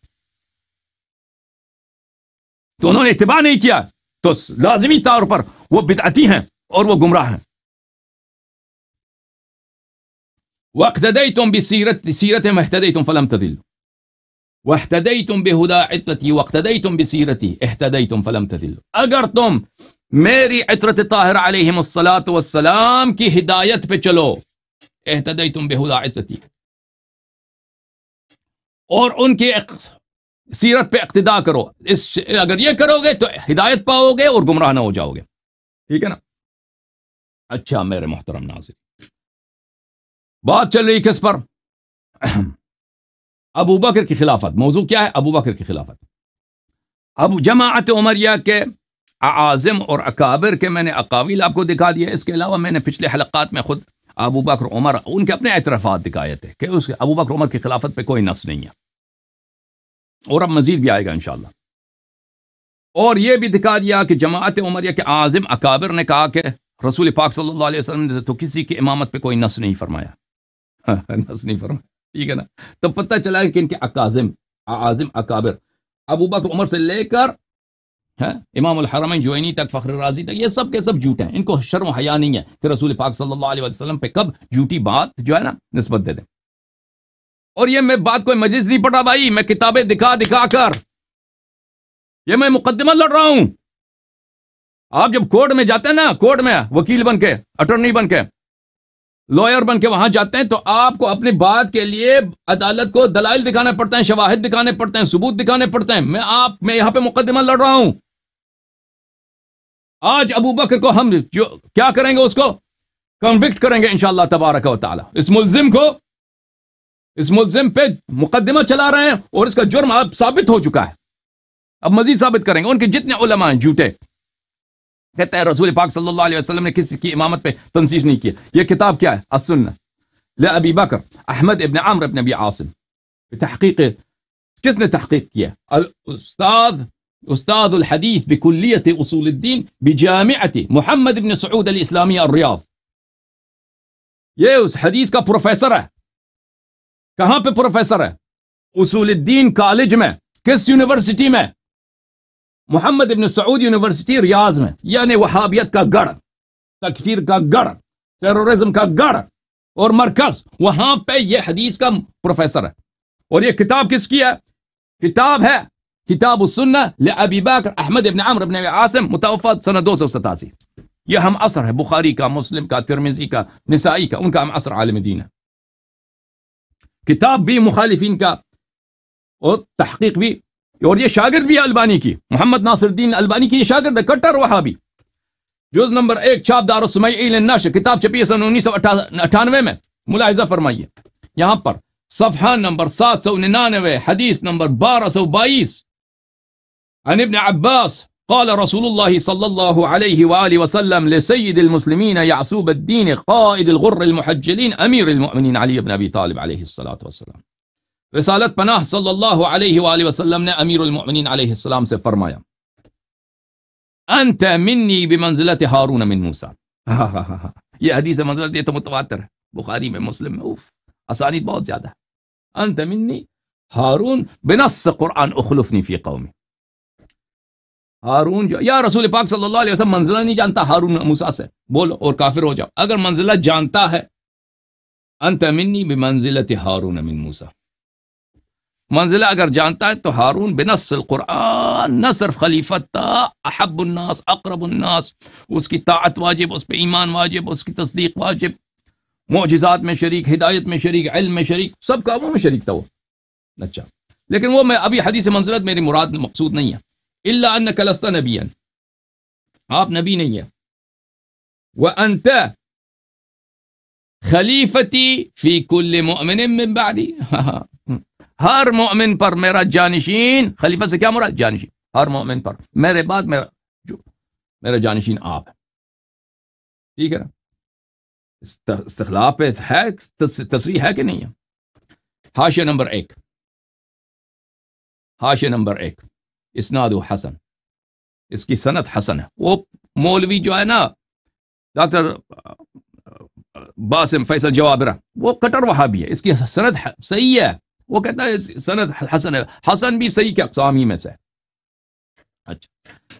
تو انہوں نے اتباع نہیں کیا تو لازمی طور پر وہ بدعتی ہیں اور وہ گمراہ ہیں واقتديتم بسيرة سيرتهم اهتديتم فلم تذلوا واهتديتم بهدى عترتي واقتديتم بسيرتي اهتديتم فلم تذلوا اجرتم ميري عترة الطاهر عليهم الصلاة والسلام كي هداية بچلو اهتديتم بهدى عترتي اور ان کے سیرت پہ اقتداء کرو اس اگر یہ کرو گے تو ہدایت پاؤ گے اور گمراہ نہ ہو جاؤ گے ٹھیک ہے نا اچھا میرے محترم ناظر بات چل رہی کس پر [CLEARS THROAT] ابو بکر کی خلافت موضوع کیا ہے ابو بکر کی خلافت ابو جماعت عمریہ کے اعظم اور اکابر کے میں نے اقاویل آپ کو دکھا دیا اس کے علاوہ میں نے پچھلے حلقات میں خود ابو بکر عمر ان کے اپنے اعترافات دکھائے تھے کہ اس ابو بکر عمر کی خلافت پہ کوئی نس نہیں ہے اور اب مزید بھی آئے گا انشاءاللہ اور یہ بھی دکھا دیا کہ جماعت عمریہ کے اعظم اکابر نے کہا کہ رسول پاک صلی اللہ علیہ وسلم نے تو کسی کی امامت پہ کوئی نس نہیں فرمایا [LAUGHS] نہیں فرما ٹھیک ہے نا تو پتہ چلا کہ ان کے اکاظم اعظم اکابر ابو بکر عمر سے لے کر ہاں، امام الحرمین جوینی تک فخر رازی تک یہ سب کے سب جھوٹ ہیں ان کو شرم حیا نہیں ہے کہ رسول پاک صلی اللہ علیہ وسلم پہ کب جھوٹی بات جو ہے نا نسبت دے دیں اور یہ میں بات کوئی مجلس نہیں پڑھا بھائی میں کتابیں دکھا دکھا کر یہ میں مقدمہ لڑ رہا ہوں آپ جب کورٹ میں جاتے ہیں نا کورٹ میں وکیل بن کے اٹرنی بن کے لوئر بن کے وہاں جاتے ہیں تو آپ کو اپنی بات کے لیے عدالت کو دلائل دکھانے پڑتے ہیں شواہد دکھانے پڑتے ہیں ثبوت دکھانے پڑتے ہیں میں آپ میں یہاں پہ مقدمہ لڑ رہا ہوں آج ابو بکر کو ہم جو کیا کریں گے اس کو کنوکٹ کریں گے انشاءاللہ تبارک و تعالی اس ملزم کو اس ملزم پہ مقدمہ چلا رہے ہیں اور اس کا جرم اب ثابت ہو چکا ہے اب مزید ثابت کریں گے ان کے جتنے علماء ہیں جھوٹے کہتا ہے رسول پاک صلی اللہ علیہ وسلم نے کسی کی امامت پہ تنسیز نہیں کیا یہ کتاب کیا ہے السنہ لابی بکر احمد ابن عمرو ابن ابی عاصم تحقیق کس نے تحقیق کیا الاستاذ استاذ الحديث بكلية أصول الدين بجامعة محمد بن سعود الإسلامية الرياض يوس حديث کا پروفیسر ہے کہاں پہ پروفیسر ہے اصول الدین کالج میں کس یونیورسٹی میں محمد ابن سعود یونیورسٹی ریاض میں یعنی وہابیت کا گڑھ تکفیر کا گڑھ ٹیرورزم کا گڑھ اور مرکز وہاں پہ یہ حدیث کا پروفیسر ہے اور یہ کتاب کس کی ہے کتاب ہے کتاب السنہ لابی باکر احمد ابن عمر ابن عاصم سنہ دو سو ستاسی یہ ہم اثر ہے بخاری کا مسلم کا ترمیزی کا نسائی کا ان کا ہم اثر عالم دین ہے کتاب بھی مخالفین کا اور تحقیق بھی اور یہ شاگرد بھی البانی کی کی محمد ناصر الدین البانی یہ شاگرد ہے کٹر وہابی جز نمبر نمبر ایک چھاپ دار کتاب چھپی سن انیس سو سو اٹھانوے میں ملاحظہ فرمائیے یہاں پر صفحہ سات ننانوے حدیث نمبر بارہ سو بائیس عن ابن عباس قال رسول الله الله صلى عليه عليه وآله وسلم لسيد المسلمين يعسوب الدين قائد الغر المحجلين أمير المؤمنين علي بن أبي طالب الصلاة والسلام رسالت پناہ صلی اللہ علیہ وآلہ وسلم نے امیر المؤمنین علیہ السلام سے فرمایا انت منی بمنزلت حارون من موسیٰ [LAUGHS] یہ حدیث منزلت یہ تو متواتر ہے بخاری میں مسلم میں اوف بہت زیادہ ہے انت منی هارون بنص قرآن اخلفني في قومي هارون جو یا رسول پاک صلی اللہ علیہ وسلم منزلہ نہیں جانتا حارون موسیٰ سے بولو اور کافر ہو جاؤ اگر منزلہ جانتا ہے انت منی بمنزلت هارون من موسیٰ منزلہ اگر جانتا ہے تو ہارون بنس القرآن نہ صرف خلیفہ تھا احب الناس اقرب الناس اس کی طاعت واجب اس پہ ایمان واجب اس کی تصدیق واجب معجزات میں شریک ہدایت میں شریک علم میں شریک سب کاموں میں شریک تھا وہ اچھا لیکن وہ میں ابھی حدیث منزلت میری مراد مقصود نہیں ہے اللہ ان کلستہ نبی آپ نبی نہیں ہے وہ ان تلیفتی فی کل مؤمن من بعدی [LAUGHS] ہر مومن پر میرا جانشین خلیفہ سے کیا مراد جانشین ہر مومن پر میرے بعد میرا جو میرا جانشین آپ ہے ٹھیک ہے نا استخلاف پہ ہے تصریح ہے کہ نہیں ہے حاشے نمبر ایک حاشے نمبر ایک اسناد و حسن اس کی صنعت حسن ہے وہ مولوی جو ہے نا ڈاکٹر باسم فیصل جوابرہ وہ کٹر وہابی ہے اس کی صنعت صحیح ہے وہ کہتا ہے سند حسن ہے حسن بھی صحیح اقسام اقسامی میں سے اچھا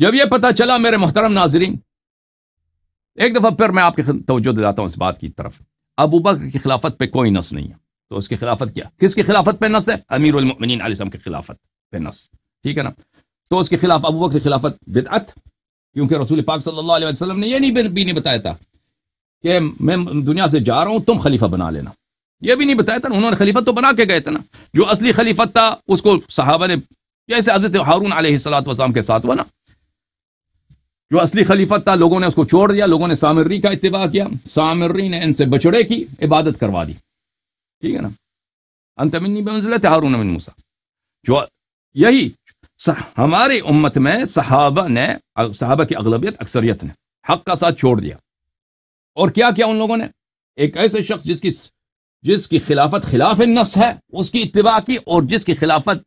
جب یہ پتہ چلا میرے محترم ناظرین ایک دفعہ پھر میں آپ کے توجہ دلاتا ہوں اس بات کی طرف ابو بکر کی خلافت پہ کوئی نس نہیں ہے تو اس کی خلافت کیا کس کی خلافت پہ نس ہے امیر المؤمنین علیہ السلام کی خلافت پہ نس ٹھیک ہے نا تو اس کے خلاف ابو بکر کی خلافت بدعت کیونکہ رسول پاک صلی اللہ علیہ وسلم نے یہ نہیں بھی نہیں بتایا تھا کہ میں دنیا سے جا رہا ہوں تم خلیفہ بنا لینا یہ بھی نہیں بتایا تھا نا انہوں نے خلیفہ تو بنا کے گئے تھے نا جو اصلی خلیفت تھا اس کو صحابہ نے جیسے حضرت ہارون علیہ صلاحت وسلام کے ساتھ بنا جو اصلی خلیفت تھا لوگوں نے اس کو چھوڑ دیا لوگوں نے سامری کا اتباع کیا سامری نے ان سے بچڑے کی عبادت کروا دی ٹھیک ہے نا انتمنی بنزلت ہارون امن موسا جو یہی ہماری امت میں صحابہ نے صحابہ کی اغلبیت اکثریت نے حق کا ساتھ چھوڑ دیا اور کیا کیا ان لوگوں نے ایک ایسے شخص جس کی جس کی خلافت خلاف نس ہے اس کی اتباع کی اور جس کی خلافت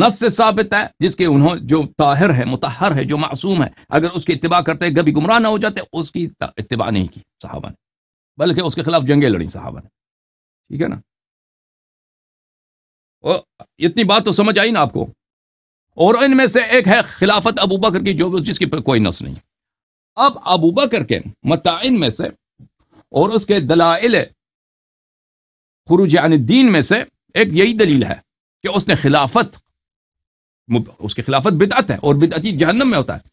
نس سے ثابت ہے جس کے انہوں جو طاہر ہے متحر ہے جو معصوم ہے اگر اس کی اتباع کرتے ہیں کبھی گمراہ نہ ہو جاتے اس کی اتباع نہیں کی صحابہ نے بلکہ اس کے خلاف جنگیں لڑیں صحابہ نے ٹھیک ہے نا اتنی بات تو سمجھ آئی نا آپ کو اور ان میں سے ایک ہے خلافت ابو بکر کی جو جس کی کوئی نس نہیں اب ابو بکر کے متعین میں سے اور اس کے دلائل خروج عن الدین میں سے ایک یہی دلیل ہے کہ اس نے خلافت اس کی خلافت بدعت ہے اور بدعتی جہنم میں ہوتا ہے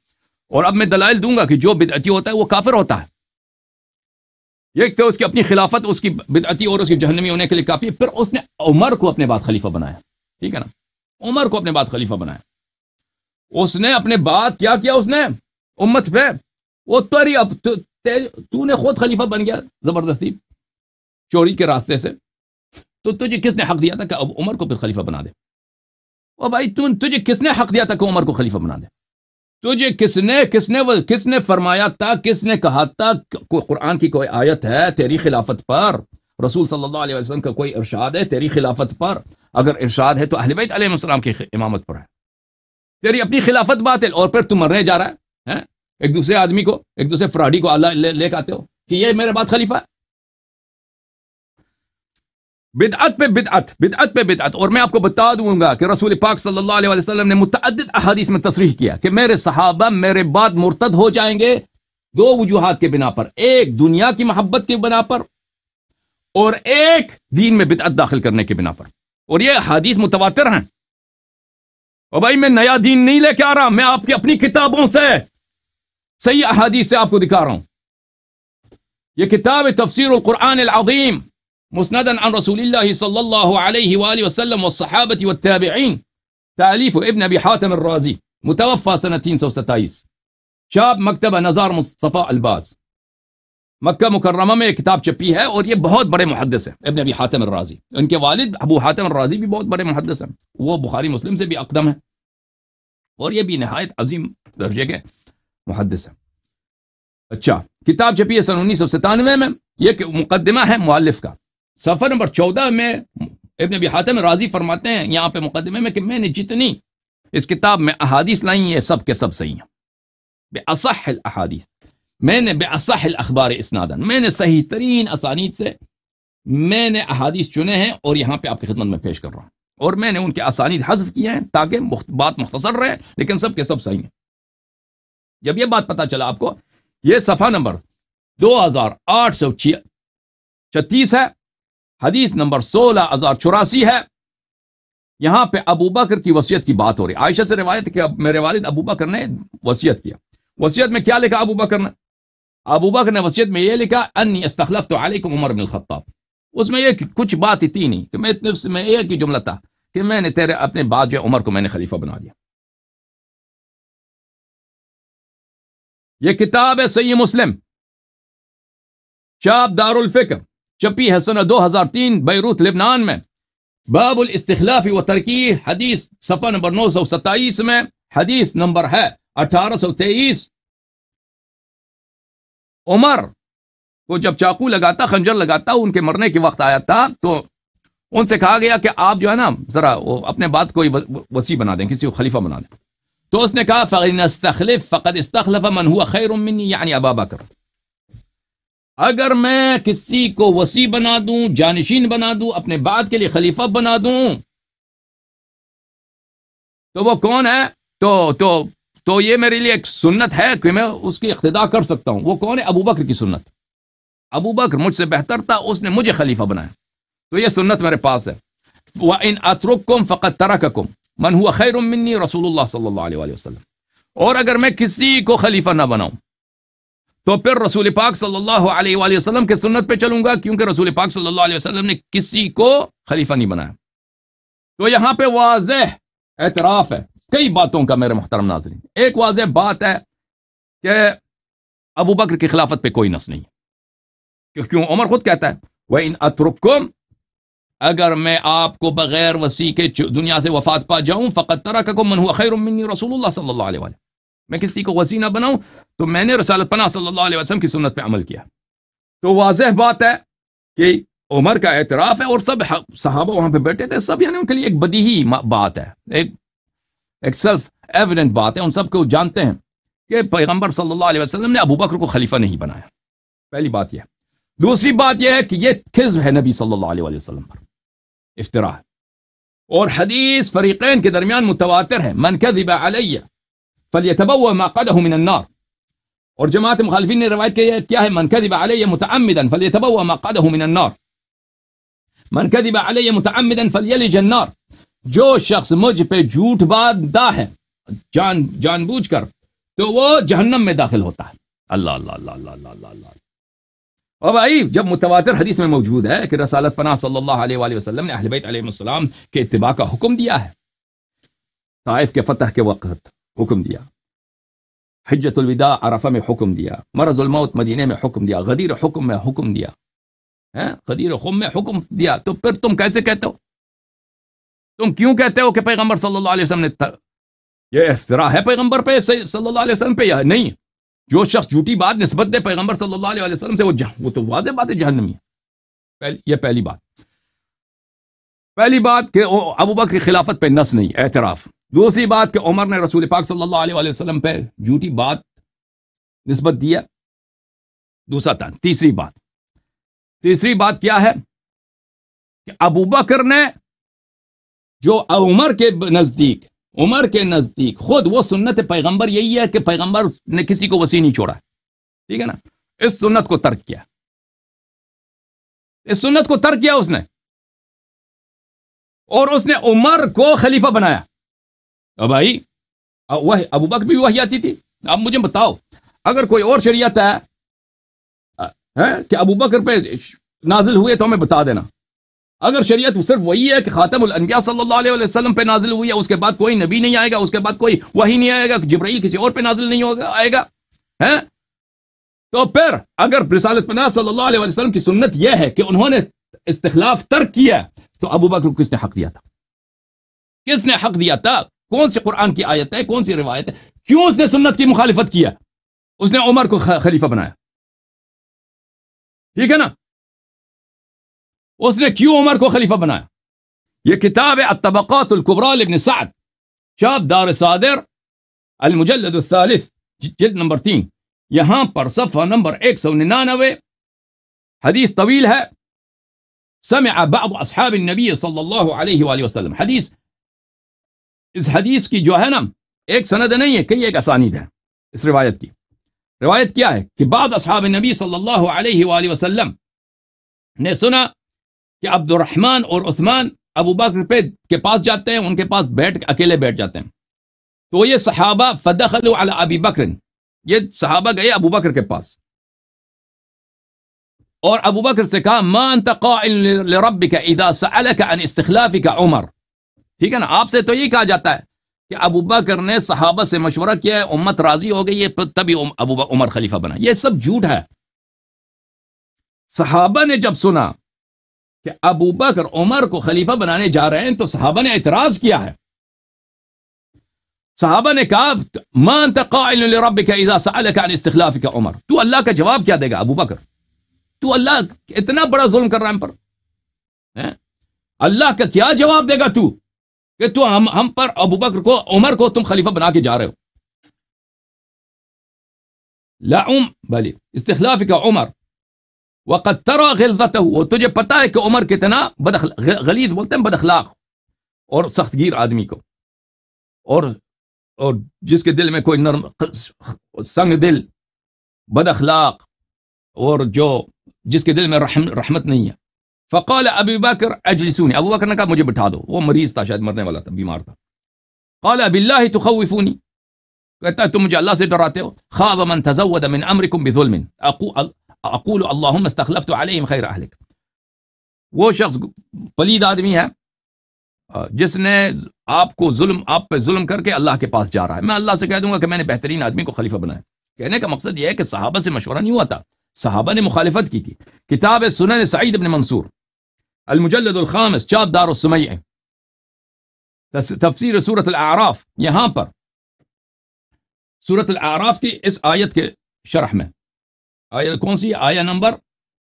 اور اب میں دلائل دوں گا کہ جو بدعتی ہوتا ہے وہ کافر ہوتا ہے ایک تو اس کی اپنی خلافت اس کی بدعتی اور اس کی جہنمی ہونے کے لیے کافی پھر اس نے عمر کو اپنے بعد خلیفہ بنایا ٹھیک ہے نا عمر کو اپنے بعد خلیفہ بنایا اس نے اپنے بعد کیا کیا اس نے امت پہ وہ تری تو نے خود خلیفہ بن گیا زبردستی چوری کے راستے سے تو تجھے کس نے حق دیا تھا کہ اب عمر کو پھر خلیفہ بنا دے او بھائی تم تجھے تجھے کس کس کس کس نے نے نے نے حق دیا تھا کہ عمر کو خلیفہ بنا دے فرمایا تھا کس نے کہا تھا قرآن کی کوئی آیت ہے تیری خلافت پر رسول صلی اللہ علیہ وسلم کا کوئی ارشاد ہے تیری خلافت پر اگر ارشاد ہے تو اہل بیت علیہ السلام کی امامت پر ہے تیری اپنی خلافت بات ہے اور پھر تم مرنے جا رہا ہے ایک دوسرے آدمی کو ایک دوسرے فراڈی کو اللہ لے کے آتے ہو کہ یہ میرے بات خلیفہ ہے بدعت پہ بدعت بدعت پہ بدعت اور میں آپ کو بتا دوں گا کہ رسول پاک صلی اللہ علیہ وسلم نے متعدد احادیث میں تصریح کیا کہ میرے صحابہ میرے بعد مرتد ہو جائیں گے دو وجوہات کے بنا پر ایک دنیا کی محبت کے بنا پر اور ایک دین میں بدعت داخل کرنے کے بنا پر اور یہ احادیث متواتر ہیں اور بھائی میں نیا دین نہیں لے کے آ رہا میں آپ کی اپنی کتابوں سے صحیح احادیث سے آپ کو دکھا رہا ہوں یہ کتاب تفسیر القرآن العظیم مسندا عن رسول الله صلى الله عليه وآله وسلم والصحابة والتابعين تأليف ابن أبي حاتم الرازي متوفى سنة سوستايس شاب مكتبة نزار مصطفى الباز مكة مكرمة میں كتاب شبيها ہے بهود بري محدثة ابن ابي حاتم الرازي انك والد ابو حاتم الرازي بھی بہت بڑے محدث ہیں وہ مسلم سے بھی اقدم ہے اور یہ بھی نہایت عظیم درجے کے اچھا کتاب چپی ہے سن 1997 میں یہ مقدمہ ہے مؤلف کا سفر نمبر چودہ میں ابن راضی فرماتے ہیں یہاں پہ مقدمے میں کہ میں نے جتنی اس کتاب میں احادیث لائی ہے سب کے سب صحیح ہیں بے اس احادیث میں نے بے اسل اخبار اسنادن میں نے صحیح ترین اسانید سے میں نے احادیث چنے ہیں اور یہاں پہ آپ کی خدمت میں پیش کر رہا ہوں اور میں نے ان کے اسانید حذف کیے ہیں تاکہ بات مختصر رہے لیکن سب کے سب صحیح ہیں جب یہ بات پتا چلا آپ کو یہ صفحہ نمبر دو ہزار آٹھ سو چھتیس ہے حدیث نمبر سولہ ہزار چوراسی ہے یہاں پہ ابو بکر کی وصیت کی بات ہو رہی عائشہ سے روایت کہ میرے والد ابو بکر نے وسیعت کیا وسیعت میں کیا لکھا ابو بکر نے ابو بکر نے وسیعت میں یہ لکھا انی استخلف تو علیکم عمر بن خطاب اس میں یہ کچھ بات اتنی نہیں کہ میں اتنے اس میں ایک ہی جملہ تھا کہ میں نے تیرے اپنے جو عمر کو میں نے خلیفہ بنا دیا یہ کتاب ہے سید مسلم چاپ دار الفکر چپی دو ہزار تین بیروت لبنان میں باب الاستخلافی و ترکی حدیث صفحہ نمبر نو سو ستائیس میں حدیث نمبر ہے اٹھارہ سو تیئیس عمر کو جب چاقو لگاتا خنجر لگاتا ان کے مرنے کے وقت آیا تھا تو ان سے کہا گیا کہ آپ جو ہے نا ذرا اپنے بات کو وسیع بنا دیں کسی کو خلیفہ بنا دیں تو اس نے کہا خیر منی یعنی ابا بکر اگر میں کسی کو وسیع بنا دوں جانشین بنا دوں اپنے بعد کے لیے خلیفہ بنا دوں تو وہ کون ہے تو تو تو یہ میرے لیے ایک سنت ہے کہ میں اس کی اقتدا کر سکتا ہوں وہ کون ہے ابو بکر کی سنت ابو بکر مجھ سے بہتر تھا اس نے مجھے خلیفہ بنایا تو یہ سنت میرے پاس ہے وہ ان اطروکم فقت ترا کم من ہوا خیر منی رسول اللہ صلی اللہ علیہ وسلم اور اگر میں کسی کو خلیفہ نہ بناؤں تو پھر رسول پاک صلی اللہ علیہ وآلہ وسلم کے سنت پہ چلوں گا کیونکہ رسول پاک صلی اللہ علیہ وسلم نے کسی کو خلیفہ نہیں بنایا تو یہاں پہ واضح اعتراف ہے کئی باتوں کا میرے محترم ناظرین ایک واضح بات ہے کہ ابو بکر کی خلافت پہ کوئی نس نہیں ہے کیوں عمر خود کہتا ہے وہ ان اترکم کو اگر میں آپ کو بغیر وسیع کے دنیا سے وفات پا جاؤں فقط خیر منی رسول اللہ صلی اللہ علیہ میں کسی کو وسیع نہ بناؤں تو میں نے رسالت پناہ صلی اللہ علیہ وسلم کی سنت پہ عمل کیا تو واضح بات ہے کہ عمر کا اعتراف ہے اور سب صحابہ وہاں پہ بیٹھے تھے سب یعنی ان کے لیے ایک بدی بات ہے ایک سیلف ایویڈنٹ بات ہے ان سب کو جانتے ہیں کہ پیغمبر صلی اللہ علیہ وسلم نے ابو بکر کو خلیفہ نہیں بنایا پہلی بات یہ دوسری بات یہ ہے کہ یہ خزب ہے نبی صلی اللہ علیہ وسلم پر افطرا اور حدیث فریقین کے درمیان متواتر ہے من کذب علیہ فلیتبو ما قده من النار اور جماعت مخالفین نے روایت کیا ہے کیا ہے من کذب علی متعمدا فلیتبو ما قده من النار من کذب علی متعمدا فلیلج النار جو شخص مجھ پہ جھوٹ باندا ہے جان جان بوجھ کر تو وہ جہنم میں داخل ہوتا ہے اللہ اللہ اللہ اللہ اللہ اللہ, اللہ, اللہ. اور بھائی جب متواتر حدیث میں موجود ہے کہ رسالت پناہ صلی اللہ علیہ وآلہ وسلم نے اہل بیت علیہ السلام کے اتباع کا حکم دیا ہے طائف کے فتح کے وقت حکم دیا حجت الوداع عرفہ میں حکم دیا مرض الموت مدینہ میں حکم دیا غدیر حکم میں حکم دیا ہاں؟ غدیر حکم میں حکم دیا تو پھر تم کیسے کہتے ہو تم کیوں کہتے ہو کہ پیغمبر صلی اللہ علیہ وسلم نے یہ احترا ہے پیغمبر پہ صلی اللہ علیہ وسلم پہ یا نہیں جو شخص جھوٹی بات نسبت دے پیغمبر صلی اللہ علیہ وسلم سے وہ وہ تو واضح بات ہے جہنمی یہ پہلی بات پہلی بات کہ بکر کی خلافت پہ نس نہیں اعتراف دوسری بات کہ عمر نے رسول پاک صلی اللہ علیہ وسلم پہ جھوٹی بات نسبت دیا دوسرا تھا تیسری بات تیسری بات کیا ہے کہ ابو بکر نے جو عمر کے نزدیک عمر کے نزدیک خود وہ سنت پیغمبر یہی ہے کہ پیغمبر نے کسی کو وسیع نہیں چھوڑا ٹھیک ہے نا اس سنت کو ترک کیا اس سنت کو ترک کیا اس نے اور اس نے عمر کو خلیفہ بنایا بھائی ابو بکر بھی وہی آتی تھی اب مجھے بتاؤ اگر کوئی اور شریعت ہے کہ ابو بکر پہ نازل ہوئے تو ہمیں بتا دینا اگر شریعت صرف وہی ہے کہ خاتم الانبیاء صلی اللہ علیہ وسلم پہ نازل ہوئی ہے اس کے بعد کوئی نبی نہیں آئے گا اس کے بعد کوئی وہی نہیں آئے گا جبرائیل کسی اور پہ نازل نہیں ہوگا آئے گا تو پھر اگر رسالت پناہ صلی اللہ علیہ وسلم کی سنت یہ ہے کہ انہوں نے استخلاف ترک کیا تو ابو بکر کو کس نے حق دیا تھا کس نے حق دیا تھا کون سی قرآن کی آیت ہے کون سی روایت ہے کیوں اس نے سنت کی مخالفت کیا اس نے عمر کو خلیفہ بنایا ٹھیک ہے نا اس نے کیوں عمر کو خلیفہ بنایا یہ کتاب ہے الطبقات القبرال ابن سعد چاپ دار صادر المجلد الثالث جلد نمبر تین یہاں پر صفحہ نمبر ایک سو ننانوے حدیث طویل ہے سمع بعض اصحاب النبی صلی اللہ علیہ وآلہ وسلم حدیث اس حدیث کی جو ہے نا ایک سند نہیں ہے کئی ایک ہے ہے اس روایت روایت کی کیا کہ بعد اصحاب نبی صلی اللہ علیہ وآلہ وسلم نے سنا کہ عبد الرحمن اور عثمان ابو بکر پہ کے پاس جاتے ہیں ان کے پاس بیٹھ اکیلے بیٹھ جاتے ہیں تو یہ صحابہ فدخل ابی بکر یہ صحابہ گئے ابو بکر کے پاس اور ابو بکر سے کہا اذا عن استخلافک عمر ٹھیک ہے نا آپ سے تو یہی کہا جاتا ہے کہ ابو بکر نے صحابہ سے مشورہ کیا ہے امت راضی ہو گئی یہ تبھی ابو عمر خلیفہ بنا یہ سب جھوٹ ہے صحابہ نے جب سنا کہ ابو بکر عمر کو خلیفہ بنانے جا رہے ہیں تو صحابہ نے اعتراض کیا ہے صحابہ نے کہا عن عمر تو اللہ کا جواب کیا دے گا ابو بکر تو اللہ اتنا بڑا ظلم کر رہا ہے ہم پر اللہ کا کیا جواب دے گا تو کہ تو ہم ہم پر ابو بکر کو عمر کو تم خلیفہ بنا کے جا رہے ہو لا بلی استخلاف کا عمر ترا قطر و تجھے پتا ہے کہ عمر کتنا غلیظ بولتے ہیں بدخلاق اور سخت گیر آدمی کو اور اور جس کے دل میں کوئی نرم سنگ دل بدخلاق اور جو جس کے دل میں رحم رحمت نہیں ہے فقال ابی بکر اجلسونی ابو بکر نے کہا مجھے بٹھا دو وہ مریض تھا شاید مرنے والا تھا بیمار تھا قال اب اللہ تخوفونی کہتا ہے تم مجھے اللہ سے ڈراتے ہو خواب من من تزود امرکم بظلم اقول اللہم علیہم خیر اہلک وہ شخص پلید آدمی ہے جس نے آپ کو ظلم آپ پہ ظلم کر کے اللہ کے پاس جا رہا ہے میں اللہ سے کہہ دوں گا کہ میں نے بہترین آدمی کو خلیفہ بنایا کہنے کا مقصد یہ ہے کہ صحابہ سے مشورہ نہیں ہوا تھا صحابہ نے مخالفت کی تھی کتاب سنن سعید ابن منصور المجلد الخامس شاب دار السميعي تفسير سورة الأعراف يا هامبر سورة الأعراف كي اس آية كي شرح ما آية الكونسي آية نمبر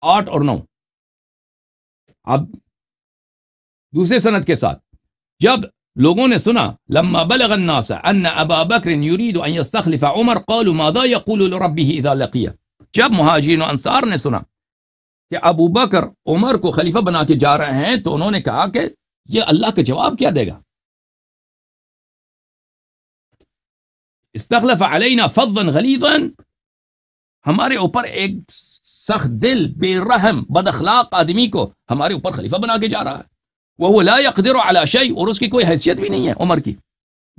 8 or 9 اب دوسرے سند کے ساتھ جب لوگوں نے سنا لما بلغ الناس ان ابا بکر يريد ان يستخلف عمر قالوا ماذا يقول لربه اذا لقيه جب مهاجرين و انصار نے سنا کہ ابو بکر عمر کو خلیفہ بنا کے جا رہے ہیں تو انہوں نے کہا کہ یہ اللہ کا جواب کیا دے گا استخلف علینا ہمارے اوپر ایک سخت دل بے رحم بد اخلاق آدمی کو ہمارے اوپر خلیفہ بنا کے جا رہا ہے وہ لا يقدر على شيء اور اس کی کوئی حیثیت بھی نہیں ہے عمر کی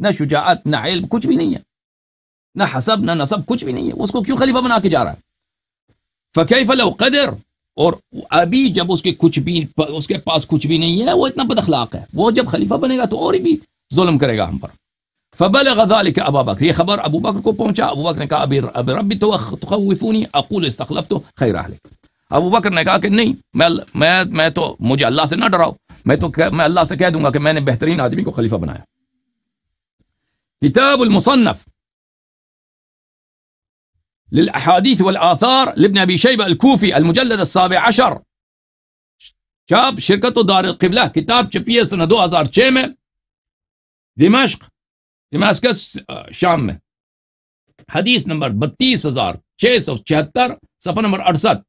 نہ شجاعت نہ علم کچھ بھی نہیں ہے نہ حسب نہ نصب کچھ بھی نہیں ہے اس کو کیوں خلیفہ بنا کے جا رہا ہے فق لو قدر اور ابھی جب اس کے کچھ بھی اس کے پاس کچھ بھی نہیں ہے وہ اتنا بدخلاق ہے وہ جب خلیفہ بنے گا تو اور بھی ظلم کرے گا ہم پر فبل غزال کے بکر یہ خبر ابو بکر کو پہنچا ابو بکر نے کہا ابھی اب بھی خوفونی اقول استخلف تو خیر ابو بکر نے کہا کہ نہیں میں میں میں تو مجھے اللہ سے نہ ڈراؤ میں تو میں اللہ سے کہہ دوں گا کہ میں نے بہترین آدمی کو خلیفہ بنایا کتاب المصنف للأحاديث والآثار لابن أبي شيبة الكوفي المجلد السابع عشر شاب شركة دار القبلة كتاب شبية سنة سنہ دو ہزار دمشق شامة شام نمبر بتیس ہزار شيس أو چھہتر صفحہ نمبر اڑسٹھ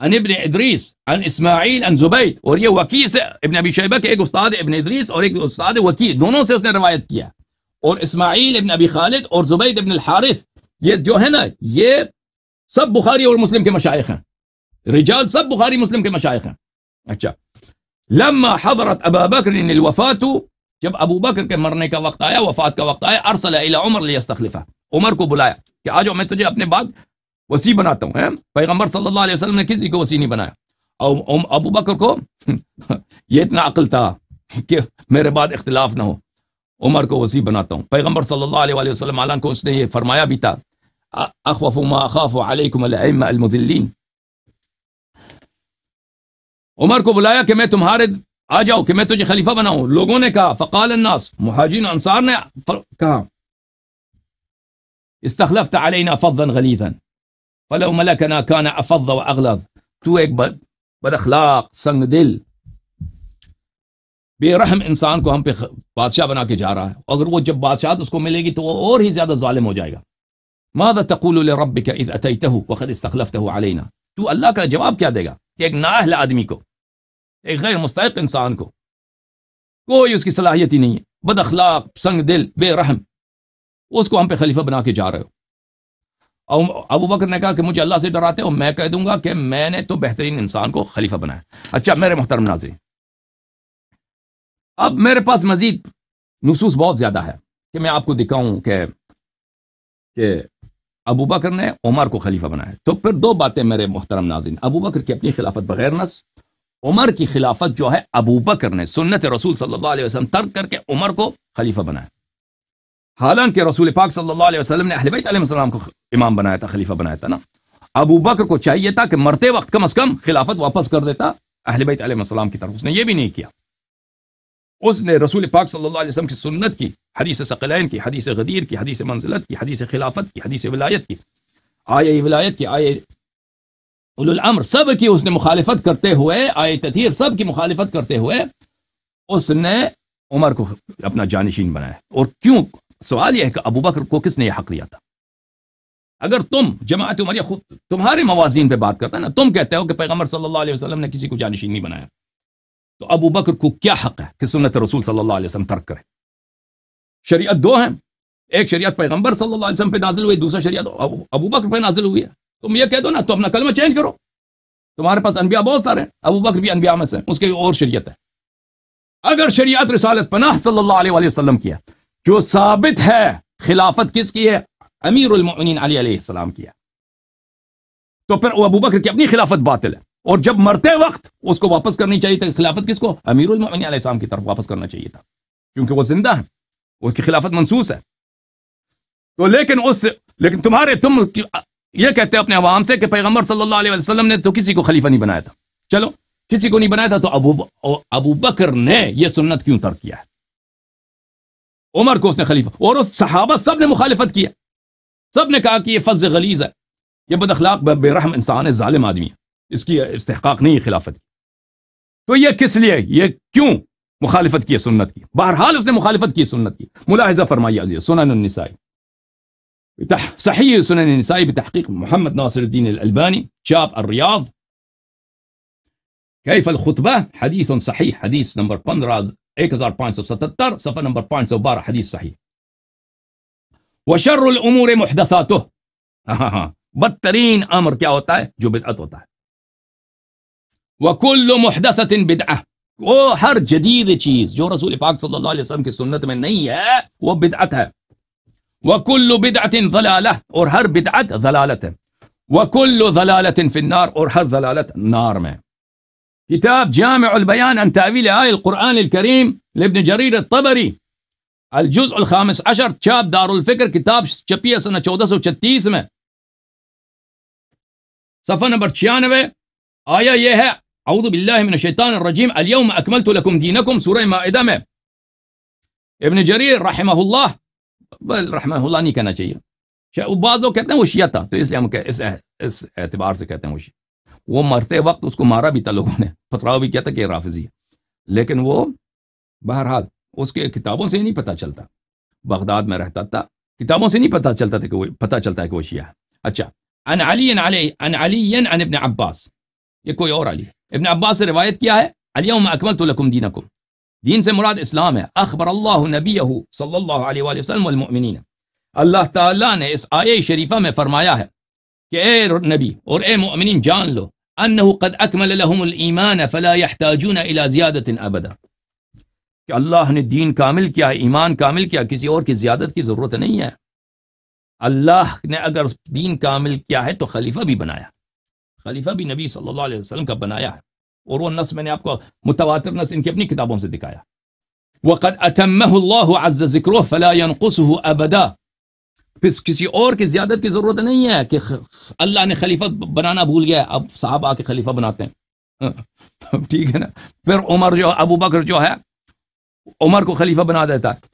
عن ابن إدريس عن إسماعيل عن زبيت وريه یہ ابن أبي شيبة کے ایک ابن إدريس اور ایک استاد وکی دونوں سے اس نے کیا اور اسماعيل ابن ابي خالد اور زبيد ابن الحارث یہ جو ہے نا یہ سب بخاری اور مسلم کے مشائق ہیں رجال سب بخاری مسلم کے مشائق ہیں اچھا لما حضرت ابا بکر جب ابو بکر کے مرنے کا وقت آیا وفات کا وقت آیا ارسل الى عمر عمر کو بلایا کہ آ جاؤ میں تجھے اپنے بعد وسیع بناتا ہوں پیغمبر صلی اللہ علیہ وسلم نے کسی کو وسیع بنایا ابو بکر کو [LAUGHS] یہ اتنا عقل تھا کہ میرے بعد اختلاف نہ ہو عمر کو وسیع بناتا ہوں پیغمبر صلی اللہ علیہ وسلم کو اس نے یہ فرمایا بھی تھا ما اخف اخفم الحمد اللہ عمر کو بلایا کہ میں تمہارے آ جاؤ کہ میں تجھے خلیفہ بناؤں لوگوں نے کہا فقال الناس مہاجین انصار نے کہا استخلفت علینا فضا غلیظا فلو ملکنا کان افض تو ایک بد, بد اخلاق سنگ دل بے رحم انسان کو ہم پہ بادشاہ بنا کے جا رہا ہے اگر وہ جب بادشاہ اس کو ملے گی تو وہ اور ہی زیادہ ظالم ہو جائے گا ماذا تقول لربك اذ اتیته وقد استخلفته علينا تو اللہ کا جواب کیا دے گا کہ ایک نااہل آدمی کو ایک غیر مستحق انسان کو کوئی اس کی صلاحیت ہی نہیں ہے بد اخلاق سنگ دل بے رحم اس کو ہم پہ خلیفہ بنا کے جا رہے ہو ابو بکر نے کہا کہ مجھے اللہ سے ڈراتے اور میں کہہ دوں گا کہ میں نے تو بہترین انسان کو خلیفہ بنایا اچھا میرے محترم ناظرین اب میرے پاس مزید نصوص بہت زیادہ ہے کہ میں آپ کو دکھاؤں کہ کہ ابو بکر نے عمر کو خلیفہ بنایا تو پھر دو باتیں میرے محترم ناظرین ابو بکر کی اپنی خلافت بغیر نس عمر کی خلافت جو ہے ابو بکر نے سنت رسول صلی اللہ علیہ وسلم ترک کر کے عمر کو خلیفہ بنایا حالانکہ رسول پاک صلی اللہ علیہ وسلم نے بیت علیہ وسلم کو امام بنایا تھا خلیفہ بنایا تھا نا ابو بکر کو چاہیے تھا کہ مرتے وقت کم از کم خلافت واپس کر دیتا اہل بیت علیہ وسلم کی طرف اس نے یہ بھی نہیں کیا اس نے رسول پاک صلی اللہ علیہ وسلم کی سنت کی حدیث ثقلین کی حدیث غدیر کی حدیث منزلت کی حدیث خلافت کی حدیث ولایت کی آئے ولایت کی آئے اول العمر سب کی اس نے مخالفت کرتے ہوئے آئے تطہیر سب کی مخالفت کرتے ہوئے اس نے عمر کو اپنا جانشین بنایا اور کیوں سوال یہ ہے کہ ابو بکر کو کس نے یہ حق لیا تھا اگر تم جماعت عمریہ خود تمہارے موازین پہ بات کرتا ہے نا تم کہتے ہو کہ پیغمبر صلی اللہ علیہ وسلم نے کسی کو جانشین نہیں بنایا تو ابو بکر کو کیا حق ہے کہ سنت رسول صلی اللہ علیہ وسلم ترک کرے شریعت دو ہیں ایک شریعت پیغمبر صلی اللہ علیہ وسلم پہ نازل ہوئی دوسرا شریعت ابو بکر پہ نازل ہوئی ہے تم یہ کہہ دو نا تو اپنا کلمہ چینج کرو تمہارے پاس انبیاء بہت سارے ہیں ابو بکر بھی انبیاء میں سے اس کے اور شریعت ہے اگر شریعت رسالت پناہ صلی اللہ علیہ وسلم کیا جو ثابت ہے خلافت کس کی ہے امیر المؤمنین علی علیہ السلام کیا تو پھر ابو بکر کی اپنی خلافت باطل ہے اور جب مرتے وقت اس کو واپس کرنی چاہیے تھا خلافت کس کو امیر المنی علیہ السلام کی طرف واپس کرنا چاہیے تھا کیونکہ وہ زندہ ہے اس کی خلافت منسوس ہے تو لیکن اس لیکن تمہارے تم یہ کہتے اپنے عوام سے کہ پیغمبر صلی اللہ علیہ وسلم نے تو کسی کو خلیفہ نہیں بنایا تھا چلو کسی کو نہیں بنایا تھا تو ابو ابو بکر نے یہ سنت کیوں ترک کیا ہے عمر کو اس نے خلیفہ اور اس صحابہ سب نے مخالفت کیا سب نے کہا کہ یہ فض غلیز ہے یہ بد اخلاق بے رحم انسان ہے ظالم آدمی ہے اسكي استحقاق ني خلافتك تو يا كس لي يا كيون مخالفتك يا سنتك بہرحال اس نے مخالفت کی سنت کی ملاحظہ فرمائیے عزیز سنن النسائی صحیح سنن النسائی بتحقیق محمد ناصر الدین الالبانی شاب الرياض كيف الخطبة حديث صحيح حديث نمبر ستتر صفحة نمبر 512 حديث صحيح وشر الأمور محدثاته [LAUGHS] بدترين أمر کیا ہوتا ہے جو بدعت ہوتا ہے وكل محدثة بدعة او هر جديد چیز جو رسول پاک صلی اللہ علیہ وسلم کی سنت میں نہیں ہے وہ بدعت ہے وكل بدعة ضلالة اور هر بدعت ضلالت ہے وكل ضلالة في النار اور هر ضلالت نار میں كتاب جامع البيان عن تأويل آية القرآن الكريم لابن جرير الطبري الجزء الخامس عشر شاب دار الفكر كتاب شبية سنة چودس و چتیس میں صفحة نمبر چیانوے آية یہ ہے اعوذ باللہ من الشیطان الرجیم اکملت لکم دینکم سورہ مائدہ میں ابن جریر رحمہ اللہ بل رحمہ اللہ نہیں کہنا چاہیے بعض لوگ کہتے ہیں وہ شیعہ تھا تو اس لیے ہم اس اعتبار سے کہتے ہیں وہ شیعہ وہ مرتے وقت اس کو مارا بھی تھا لوگوں نے پتھراؤ بھی کیا تھا کہ رافضی ہے لیکن وہ بہرحال اس کے کتابوں سے نہیں پتہ چلتا بغداد میں رہتا تھا کتابوں سے نہیں پتہ چلتا تھا کہ وہ پتہ چلتا ہے کہ وہ وشی اچھا ان علی ان ان علی علی ابن عباس یہ کوئی اور علی ہے ابن عباس سے روایت کیا ہے اکمل لکم دین دین سے مراد اسلام ہے ہے اخبر اللہ اللہ اللہ اللہ نبی صلی علیہ وآلہ وسلم والمؤمنین تعالیٰ نے نے اس آئے شریفہ میں فرمایا کہ کہ اے اے اور مؤمنین جان لو قد فلا الى ابدا کامل کیا ایمان کامل کیا کسی اور کی زیادت کی ضرورت نہیں ہے اللہ نے اگر دین کامل کیا ہے تو خلیفہ بھی بنایا خلیفہ بھی نبی صلی اللہ علیہ وسلم کا بنایا ہے اور وہ نص میں نے آپ کو متواتر نس ان کی اپنی کتابوں سے دکھایا ذکر کسی اور کی زیادت کی ضرورت نہیں ہے کہ اللہ نے خلیفہ بنانا بھول گیا اب صاحب آ کے خلیفہ بناتے ہیں ہاں، ٹھیک ہے نا پھر عمر جو ابو بکر جو ہے عمر کو خلیفہ بنا دیتا ہے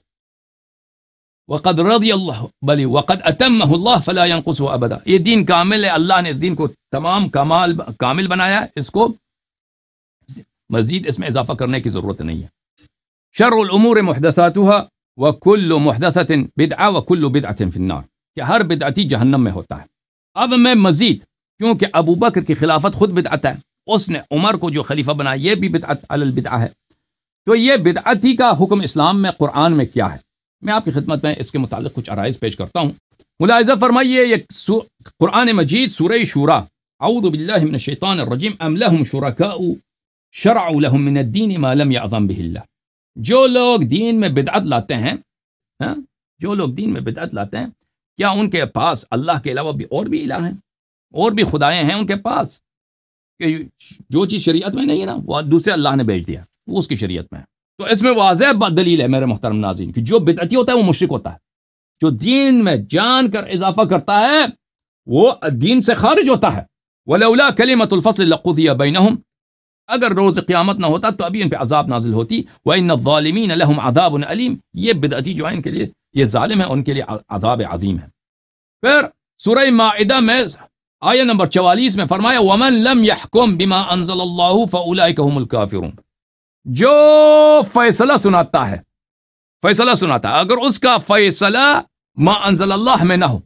وقد رضی اللہ بلی وقد اللہ فلا ابدا یہ دین کامل ہے اللہ نے اس دین کو تمام کمال کامل بنایا اس کو مزید اس میں اضافہ کرنے کی ضرورت نہیں ہے شر الامور محدثاتها وكل محدثه بدعه وكل بدعه في النار کہ ہر بدعتی جہنم میں ہوتا ہے اب میں مزید کیونکہ ابو بکر کی خلافت خود بدعت ہے اس نے عمر کو جو خلیفہ بنایا یہ بھی علی البدعہ ہے تو یہ بدعتی کا حکم اسلام میں قرآن میں کیا ہے میں آپ کی خدمت میں اس کے متعلق کچھ عرائض پیش کرتا ہوں ملاحظہ فرمائیے قرآن مجید سورہ شورا اعوذ باللہ من الشیطان الرجیم ام لہم شرکاء شرعوا لہم من الدین ما لم یعظم به اللہ جو لوگ دین میں بدعت لاتے ہیں ہاں، جو لوگ دین میں بدعت لاتے ہیں کیا ان کے پاس اللہ کے علاوہ بھی اور بھی الہ ہیں اور بھی خدائیں ہیں ان کے پاس کہ جو چیز شریعت میں نہیں ہے نا وہ دوسرے اللہ نے بیچ دیا وہ اس کی شریعت میں ہے تو اس میں واضح بد دلیل ہے میرے محترم ناظرین کہ جو بدعتی ہوتا ہے وہ مشرک ہوتا ہے جو دین میں جان کر اضافہ کرتا ہے وہ دین سے خارج ہوتا ہے ولولا کلمۃ الفصل لقضی بینہم اگر روز قیامت نہ ہوتا تو ابھی ان پہ عذاب نازل ہوتی ان الظالمین لهم عذاب علیم یہ بدعتی جو ہے ان کے لیے یہ ظالم ہے ان کے لیے عذاب عظیم ہے پھر سورہ مائدہ میں آیہ نمبر 44 میں فرمایا ومن لم يحكم بما انزل الله فاولئک هم الكافرون جو فیصلہ سناتا ہے فیصلہ سناتا ہے اگر اس کا فیصلہ ما انزل اللہ میں نہ ہو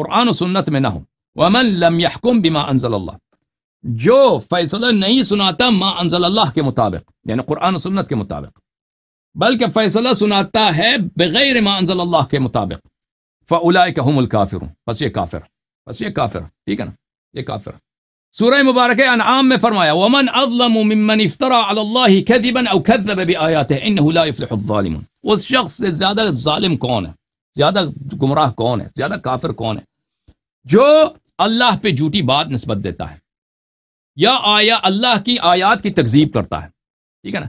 قرآن و سنت میں نہ ہو ومن لم یحکم بما انزل اللہ جو فیصلہ نہیں سناتا ما انزل اللہ کے مطابق یعنی قرآن و سنت کے مطابق بلکہ فیصلہ سناتا ہے بغیر ما انزل اللہ کے مطابق فلاء کہوں الکافر ہوں بس یہ کافر بس یہ کافر ٹھیک ہے نا یہ کافر سورہ مبارک انعام میں فرمایا ومن اظلم ممن افترى على الله كذبا او كذب باياته انه لا يفلح الظالمون اس شخص سے زیادہ ظالم کون ہے زیادہ گمراہ کون ہے زیادہ کافر کون ہے جو اللہ پہ جھوٹی بات نسبت دیتا ہے یا آیا اللہ کی آیات کی تکذیب کرتا ہے ٹھیک ہے نا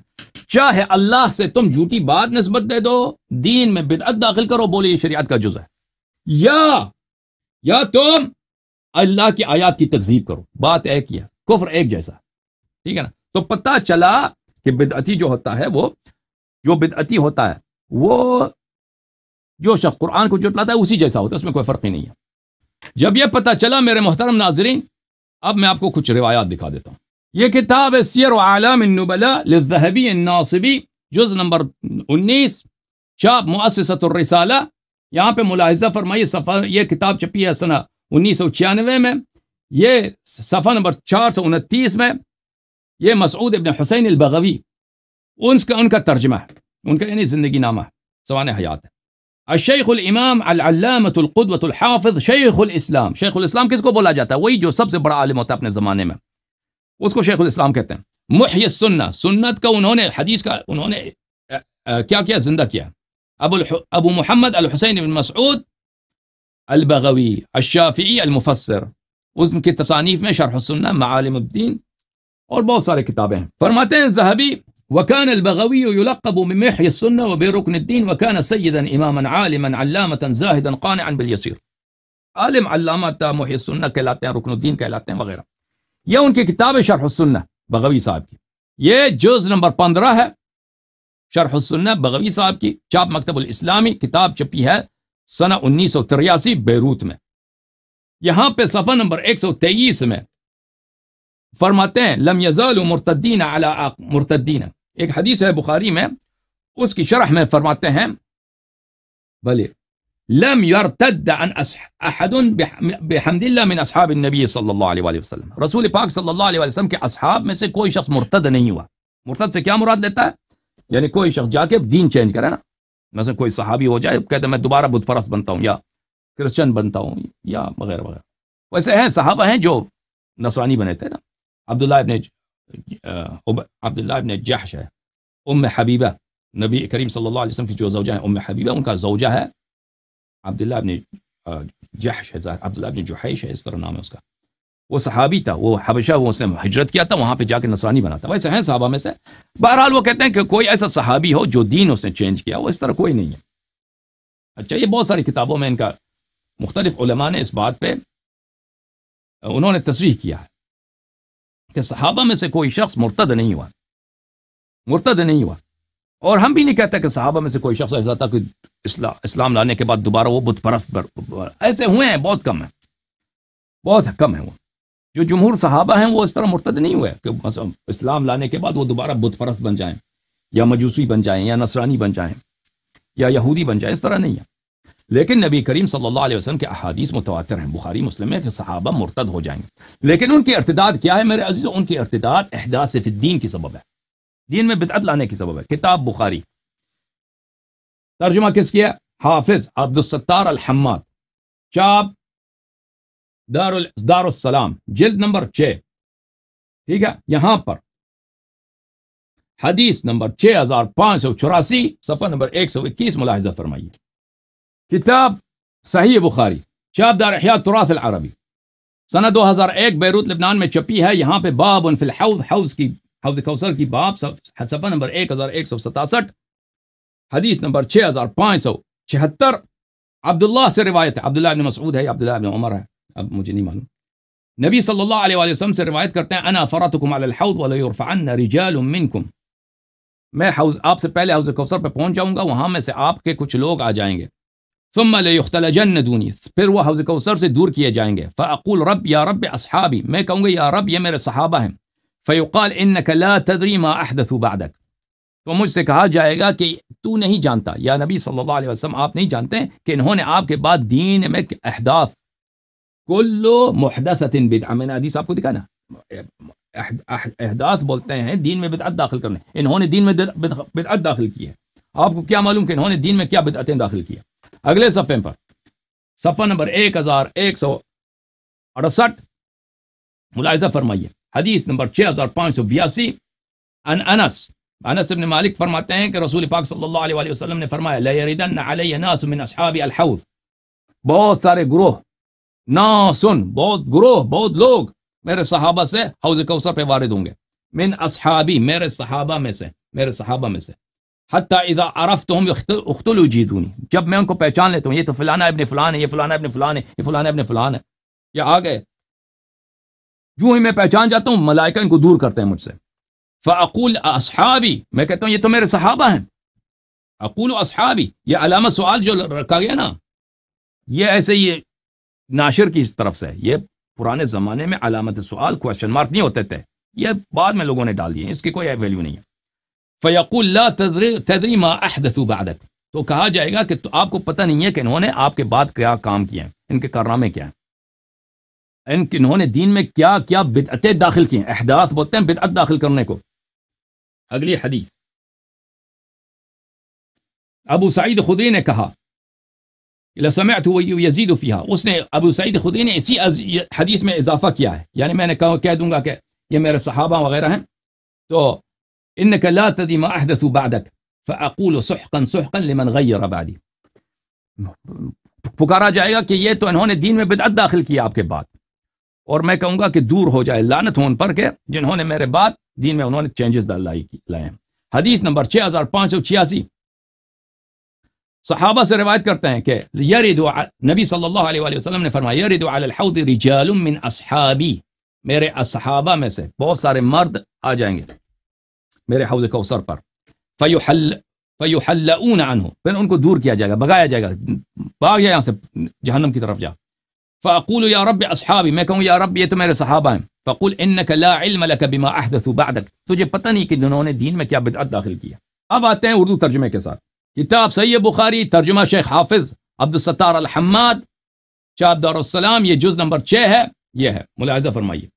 چاہے اللہ سے تم جھوٹی بات نسبت دے دو دین میں بدعت داخل کرو بولے یہ شریعت کا جز ہے یا یا تم اللہ کی آیات کی تقزیب کرو بات ایک ہی ہے کفر ایک جیسا ٹھیک ہے نا تو پتہ چلا کہ بدعتی جو ہوتا ہے وہ جو بدعتی ہوتا ہے وہ جو شخص قرآن کو جٹلاتا ہے اسی جیسا ہوتا ہے اس میں کوئی فرق ہی نہیں ہے جب یہ پتہ چلا میرے محترم ناظرین اب میں آپ کو کچھ روایات دکھا دیتا ہوں یہ کتاب سیر و عالم للذہبی الناصبی جز نمبر انیس مؤسسۃ الرسالہ یہاں پہ ملاحظہ صفحہ یہ کتاب چپی ہے انیس سو چھیانوے میں یہ صفحہ نمبر چار سو انتیس میں یہ مسعود ابن حسین البغوی ان کا ان کا ترجمہ ہے ان کا یعنی زندگی نامہ ہے سوانح حیات ہے الشیخ الامام العلامۃ القدوۃ الحافظ شیخ الاسلام شیخ الاسلام کس کو بولا جاتا ہے وہی جو سب سے بڑا عالم ہوتا ہے اپنے زمانے میں اس کو شیخ الاسلام کہتے ہیں محی سنت سنت کا انہوں نے حدیث کا انہوں نے کیا کیا زندہ کیا ابو ابو محمد الحسین بن مسعود البغوی الشافعی المفسر اس کی تصانیف میں شرح السنہ معالم الدین اور بہت سارے کتابیں ہیں فرماتے ہیں زہبی وكان البغوي يلقب وبركن الدين وكان سيدا البغیب عالما الدین زاهدا قانعا باليسير عالم علامت عالم علامۃ کہلاتے ہیں رکن الدین کہلاتے ہیں وغیرہ یہ ان کی کتاب شرح شرحس بغوی صاحب کی یہ جز نمبر پندرہ ہے شرح اللہ بغوی صاحب کی چاپ مکتب الاسلامی کتاب چھپی ہے سنہ انیس سو تریاسی بیروت میں یہاں پہ صفحہ نمبر ایک سو تیئیس میں فرماتے ہیں لم یزال مرتدین مرتدین علی ایک حدیث ہے بخاری میں اس کی شرح میں فرماتے ہیں بھلے لم یرتد عن احد بحمد اللہ اللہ من اصحاب النبی صلی علیہ وآلہ وسلم رسول پاک صلی اللہ علیہ وآلہ وسلم کے اصحاب میں سے کوئی شخص مرتد نہیں ہوا مرتد سے کیا مراد لیتا ہے یعنی کوئی شخص جا کے دین چینج کرے نا مثلا کوئی صحابی ہو جائے کہتے ہیں میں دوبارہ پرست بنتا ہوں یا کرسچن بنتا ہوں یا وغیرہ وغیرہ ویسے ہیں صحابہ ہیں جو نسوانی بنے تھے نا عبداللہ ابن عبداللہ ابن جحش ہے ام حبیبہ نبی کریم صلی اللہ علیہ وسلم کی جو زوجہ ہیں ام حبیبہ ان کا زوجہ ہے عبداللہ ابن جحش ہے عبداللہ ابن جحیش ہے اس طرح نام ہے اس کا وہ صحابی تھا وہ حبشہ وہ اس نے ہجرت کیا تھا وہاں پہ جا کے نسرانی بنا تھا ویسے ہیں صحابہ میں سے بہرحال وہ کہتے ہیں کہ کوئی ایسا صحابی ہو جو دین اس نے چینج کیا وہ اس طرح کوئی نہیں ہے اچھا یہ بہت ساری کتابوں میں ان کا مختلف علماء نے اس بات پہ انہوں نے تصریح کیا ہے کہ صحابہ میں سے کوئی شخص مرتد نہیں ہوا مرتد نہیں ہوا اور ہم بھی نہیں کہتے کہ صحابہ میں سے کوئی شخص ایسا تھا کہ اسلام لانے کے بعد دوبارہ وہ بت پرست ایسے ہوئے ہیں بہت کم ہیں بہت کم ہیں وہ جو جمہور صحابہ ہیں وہ اس طرح مرتد نہیں ہوئے کہ اسلام لانے کے بعد وہ دوبارہ بت پرست بن جائیں یا مجوسی بن جائیں یا نصرانی بن جائیں یا یہودی بن جائیں اس طرح نہیں ہے لیکن نبی کریم صلی اللہ علیہ وسلم کے احادیث متواتر ہیں بخاری مسلم کہ صحابہ مرتد ہو جائیں گے لیکن ان کی ارتداد کیا ہے میرے عزیز ان کی ارتداد احداث فی الدین کی سبب ہے دین میں بدعت لانے کی سبب ہے کتاب بخاری ترجمہ کس کیا حافظ عبدالستار الحماد چاپ دار السلام جلد نمبر چھ ٹھیک ہے یہاں پر حدیث نمبر چھ ہزار پانچ سو چوراسی صفحہ نمبر ایک سو اکیس ملاحظہ فرمائیے کتاب صحیح بخاری دار احیاء تراث العربی سنہ دو ہزار ایک بیروت لبنان میں چپی ہے یہاں پہ باب فی الحوض حوض کی حوض کی باب صفحہ نمبر ایک ہزار ایک سو ستاسٹھ حدیث نمبر چھ ہزار پانچ سو چھہتر عبداللہ سے روایت ہے عبداللہ ابن مسعود ہے عبداللہ ابن عمر ہے اب مجھے نہیں معلوم نبی صلی اللہ علیہ وآلہ وسلم سے روایت کرتے ہیں انا فرتکم علی الحوض ولا يرفعن رجال منکم میں حوض آپ سے پہلے حوض کوثر پہ پہنچ جاؤں گا وہاں میں سے آپ کے کچھ لوگ آ جائیں گے ثم لیختلجن دونی پھر وہ حوض کوثر سے دور کیے جائیں گے فاقول رب یا رب اصحابی میں کہوں گا یا رب یہ میرے صحابہ ہیں فیقال انك لا تدری ما احدث بعدك تو مجھ سے کہا جائے گا کہ تو نہیں جانتا یا نبی صلی اللہ علیہ وسلم آپ نہیں جانتے کہ انہوں نے آپ کے بعد دین میں احداث کلو میں نے حدیث آپ کو احداث بولتے ہیں دین دین میں میں بدعت بدعت داخل داخل کرنے انہوں نے کی ہے آپ کو کیا معلوم کہ انہوں نے دین میں کیا بدعتیں داخل کی ہے اگلے صفحے پر صفحہ نمبر ایک ہزار ایک سو اڑسٹھ ملاحظہ فرمائیے حدیث نمبر چھ ہزار پانچ سو بیاسی ان انس انس ابن مالک فرماتے ہیں کہ رسول پاک صلی اللہ علیہ وسلم نے فرمایا بہت سارے گروہ نا سن بہت گروہ بہت لوگ میرے صحابہ سے حوض پہ وارد ہوں گے من اصحابی میرے صحابہ میں سے میرے صحابہ میں سے اذا اختلو جیدونی جب میں ان کو پہچان لیتا ہوں یہ تو فلانا ابن فلان ہے یہ فلانا ابن فلان ہے یہ فلانا ابن فلان ہے یہ آگئے جو ہی میں پہچان جاتا ہوں ملائکہ ان کو دور کرتے ہیں مجھ سے فاقول اصحابی میں کہتا ہوں یہ تو میرے صحابہ ہیں اقول اصحابی یہ علامہ سوال جو رکھا گیا نا یہ ایسے یہ ناشر کی طرف سے یہ پرانے زمانے میں علامت سوال کوشچن مارک نہیں ہوتے تھے یہ بعد میں لوگوں نے ڈال دیے اس کی کوئی ویلیو نہیں ہے فیق اللہ بعدک تو کہا جائے گا کہ آپ کو پتہ نہیں ہے کہ انہوں نے آپ کے بعد کیا کام کیا ہے ان کے کارنامے کیا ہیں ان کے انہوں نے دین میں کیا کیا بدعتیں داخل کی ہیں احداث بولتے ہیں بدعت داخل کرنے کو اگلی حدیث ابو سعید خدری نے کہا فیها اس نے ابو سعید خدری نے اسی حدیث میں اضافہ کیا ہے یعنی میں نے کہہ دوں گا کہ یہ میرے صحابہ وغیرہ ہیں تو تدري ما احدث بعدك فاقول سحقا سحقا لمن غير غیر پکارا جائے گا کہ یہ تو انہوں نے دین میں بدعت داخل کیا آپ کے بعد اور میں کہوں گا کہ دور ہو جائے ان پر کہ جنہوں نے میرے بعد دین میں انہوں نے چینجز لائے ہیں حدیث نمبر 6586 پانچ سو صحابہ سے روایت کرتے ہیں کہ یرد یرد نبی صلی اللہ علیہ وآلہ وسلم نے فرمایا علی الحوض رجال من اصحابی میرے اصحابہ میں سے بہت سارے مرد آ جائیں گے میرے حوض کوثر پر فیحل پھر ان کو دور کیا جائے گا بگایا جائے گا بھاگ جا یہاں سے جہنم کی طرف جا فاقول یا رب اصحابی میں کہوں یا رب یہ تو میرے صحابہ ہیں فقول لا علم لک بما احدثوا بعدك تجھے پتہ نہیں کہ انہوں نے دین میں کیا بدعت داخل کیا اب آتے ہیں اردو ترجمے کے ساتھ کتاب صحیح بخاری ترجمہ شیخ حافظ عبدالستار الحمد دار السلام یہ جز نمبر چھ ہے یہ ہے ملاحظہ فرمائیے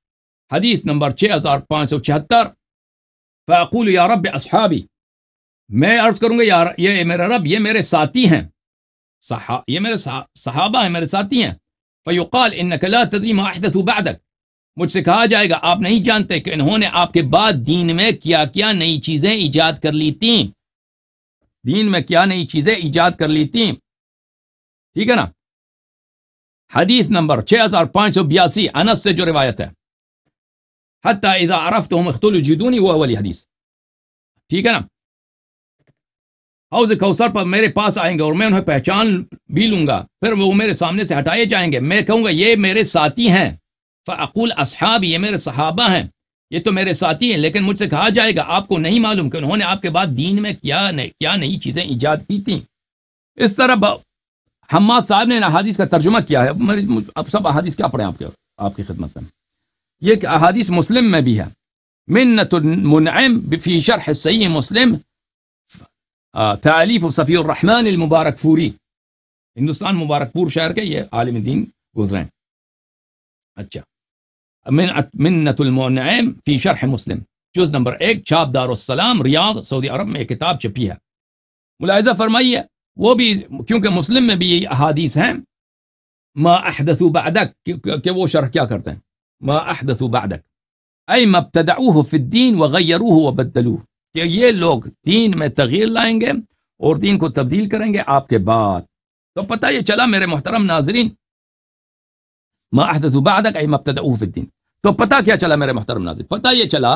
حدیث نمبر چھ ہزار پانچ سو چھہتر فعقول یا رب اصحابی میں عرض کروں گا یار یہ میرا رب یہ میرے ساتھی ہیں یہ میرے صحابہ ہیں میرے ساتھی ہیں فیوقال مجھ سے کہا جائے گا آپ نہیں جانتے کہ انہوں نے آپ کے بعد دین میں کیا کیا نئی چیزیں ایجاد کر لی تھیں دین میں کیا نئی چیزیں ایجاد کر لیتی ٹھیک ہے نا حدیث نمبر چھ ہزار پانچ سو بیاسی انس سے جو روایت ہے اذا وہ حدیث ٹھیک ہے نا پر میرے پاس آئیں گے اور میں انہیں پہچان بھی لوں گا پھر وہ میرے سامنے سے ہٹائے جائیں گے میں کہوں گا یہ میرے ساتھی ہیں فعقول اصحاب یہ میرے صحابہ ہیں یہ تو میرے ساتھی ہیں لیکن مجھ سے کہا جائے گا آپ کو نہیں معلوم کہ انہوں نے آپ کے بعد دین میں کیا نہیں کیا نئی چیزیں ایجاد کی تھیں اس طرح حماد صاحب نے احادیث کا ترجمہ کیا ہے اب سب احادیث کیا پڑھیں آپ کے آپ کی خدمت میں یہ احادیث مسلم میں بھی ہے منت المنعم بفی شرح صحیح مسلم تعلیف صفی الرحمن المبارک پوری ہندوستان مبارک پور شہر کے یہ عالم دین گزرے ہیں اچھا المنعم شرح مسلم نمبر ایک چاپ دار السلام ریاض سعودی عرب میں ایک کتاب چھپی ہے ملاحظہ فرمائیے وہ بھی کیونکہ مسلم میں بھی یہ احادیث ہیں ما بعدک کہ وہ شرح کیا کرتے ہیں ما بعدک اے مبتدعوه فی الدین وغیروه وبدلوه کہ یہ لوگ دین میں تغیر لائیں گے اور دین کو تبدیل کریں گے آپ کے بعد تو پتہ یہ چلا میرے محترم ناظرین ما ما ابتدعوه فی الدین تو پتہ کیا چلا میرے محترم ناظر پتہ یہ چلا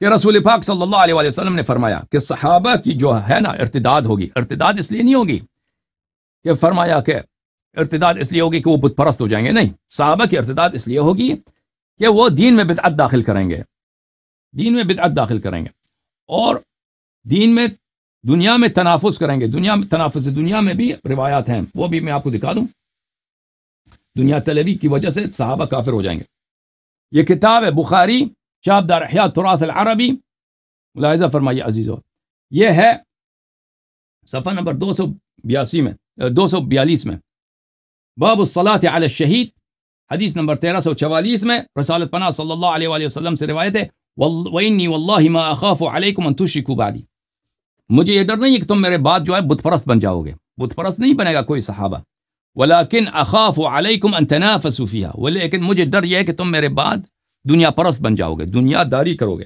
کہ رسول پاک صلی اللہ علیہ وسلم نے فرمایا کہ صحابہ کی جو ہے نا ارتداد ہوگی ارتداد اس لیے نہیں ہوگی کہ فرمایا کہ ارتداد اس لیے ہوگی کہ وہ بت پرست ہو جائیں گے نہیں صحابہ کی ارتداد اس لیے ہوگی کہ وہ دین میں بدعت داخل کریں گے دین میں بدعت داخل کریں گے اور دین میں دنیا میں تنافس کریں گے دنیا میں تنافس دنیا میں بھی روایات ہیں وہ بھی میں آپ کو دکھا دوں دنیا طلبی کی وجہ سے صحابہ کافر ہو جائیں گے یہ کتاب ہے بخاری دار تراث العربی ملاحظہ عزیز عزیزو یہ ہے صفحہ نمبر دو سو بیاسی میں دو سو بیالیس میں باب الصلاۃ علی الشہید حدیث نمبر تیرہ سو چوالیس میں رسالت پناہ صلی اللہ علیہ وآلہ وسلم سے روایت ہے مجھے یہ ڈر نہیں ہے کہ تم میرے بعد جو ہے بت پرست بن جاؤ گے بت پرست نہیں بنے گا کوئی صحابہ ولاکن اخاف و علیکم کم انتناف صوفیہ لیکن مجھے ڈر یہ ہے کہ تم میرے بعد دنیا پرست بن جاؤ گے دنیا داری کرو گے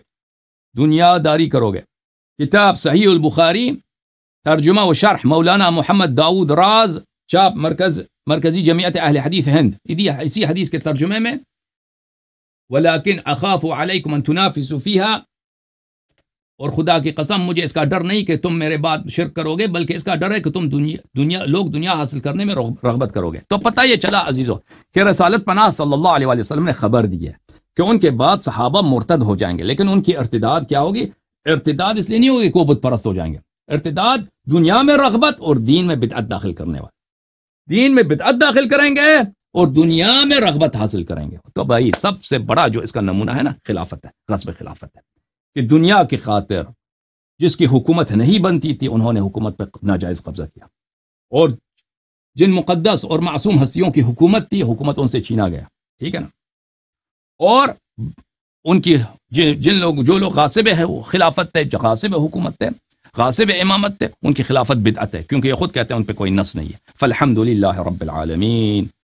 دنیا داری کرو گے کتاب صحیح البخاری ترجمہ و شرح مولانا محمد داود راز چاپ مرکز مرکزی جمعیت اہل حدیث ہند اسی حدیث کے ترجمے میں ولاکن اخاف و علیہف صوفیہ اور خدا کی قسم مجھے اس کا ڈر نہیں کہ تم میرے بات شرک کرو گے بلکہ اس کا ڈر ہے کہ تم دنیا دنیا دنیا لوگ حاصل کرنے میں رغبت کرو گے تو پتہ یہ چلا کہ رسالت پناہ صلی اللہ علیہ وسلم نے خبر دی ہے کہ ان کے بعد صحابہ مرتد ہو جائیں گے لیکن ان کی ارتداد کیا ہوگی ارتداد اس لیے نہیں ہوگی پرست ہو جائیں گے ارتداد دنیا میں رغبت اور دین میں بدعت داخل کرنے والے دین میں بدعت داخل کریں گے اور دنیا میں رغبت حاصل کریں گے تو بھائی سب سے بڑا جو اس کا نمونہ ہے نا خلافت ہے غصب خلافت ہے کہ دنیا کی خاطر جس کی حکومت نہیں بنتی تھی انہوں نے حکومت پر ناجائز قبضہ کیا اور جن مقدس اور معصوم ہستیوں کی حکومت تھی حکومت ان سے چھینا گیا ٹھیک ہے نا اور ان کی جن لوگ جو لوگ غاصب ہے وہ خلافت ہے جو غاصب حکومت ہے غاصب امامت ہے ان کی خلافت بدعت ہے کیونکہ یہ خود کہتے ہیں ان پہ کوئی نس نہیں ہے فالحمد للہ رب العالمین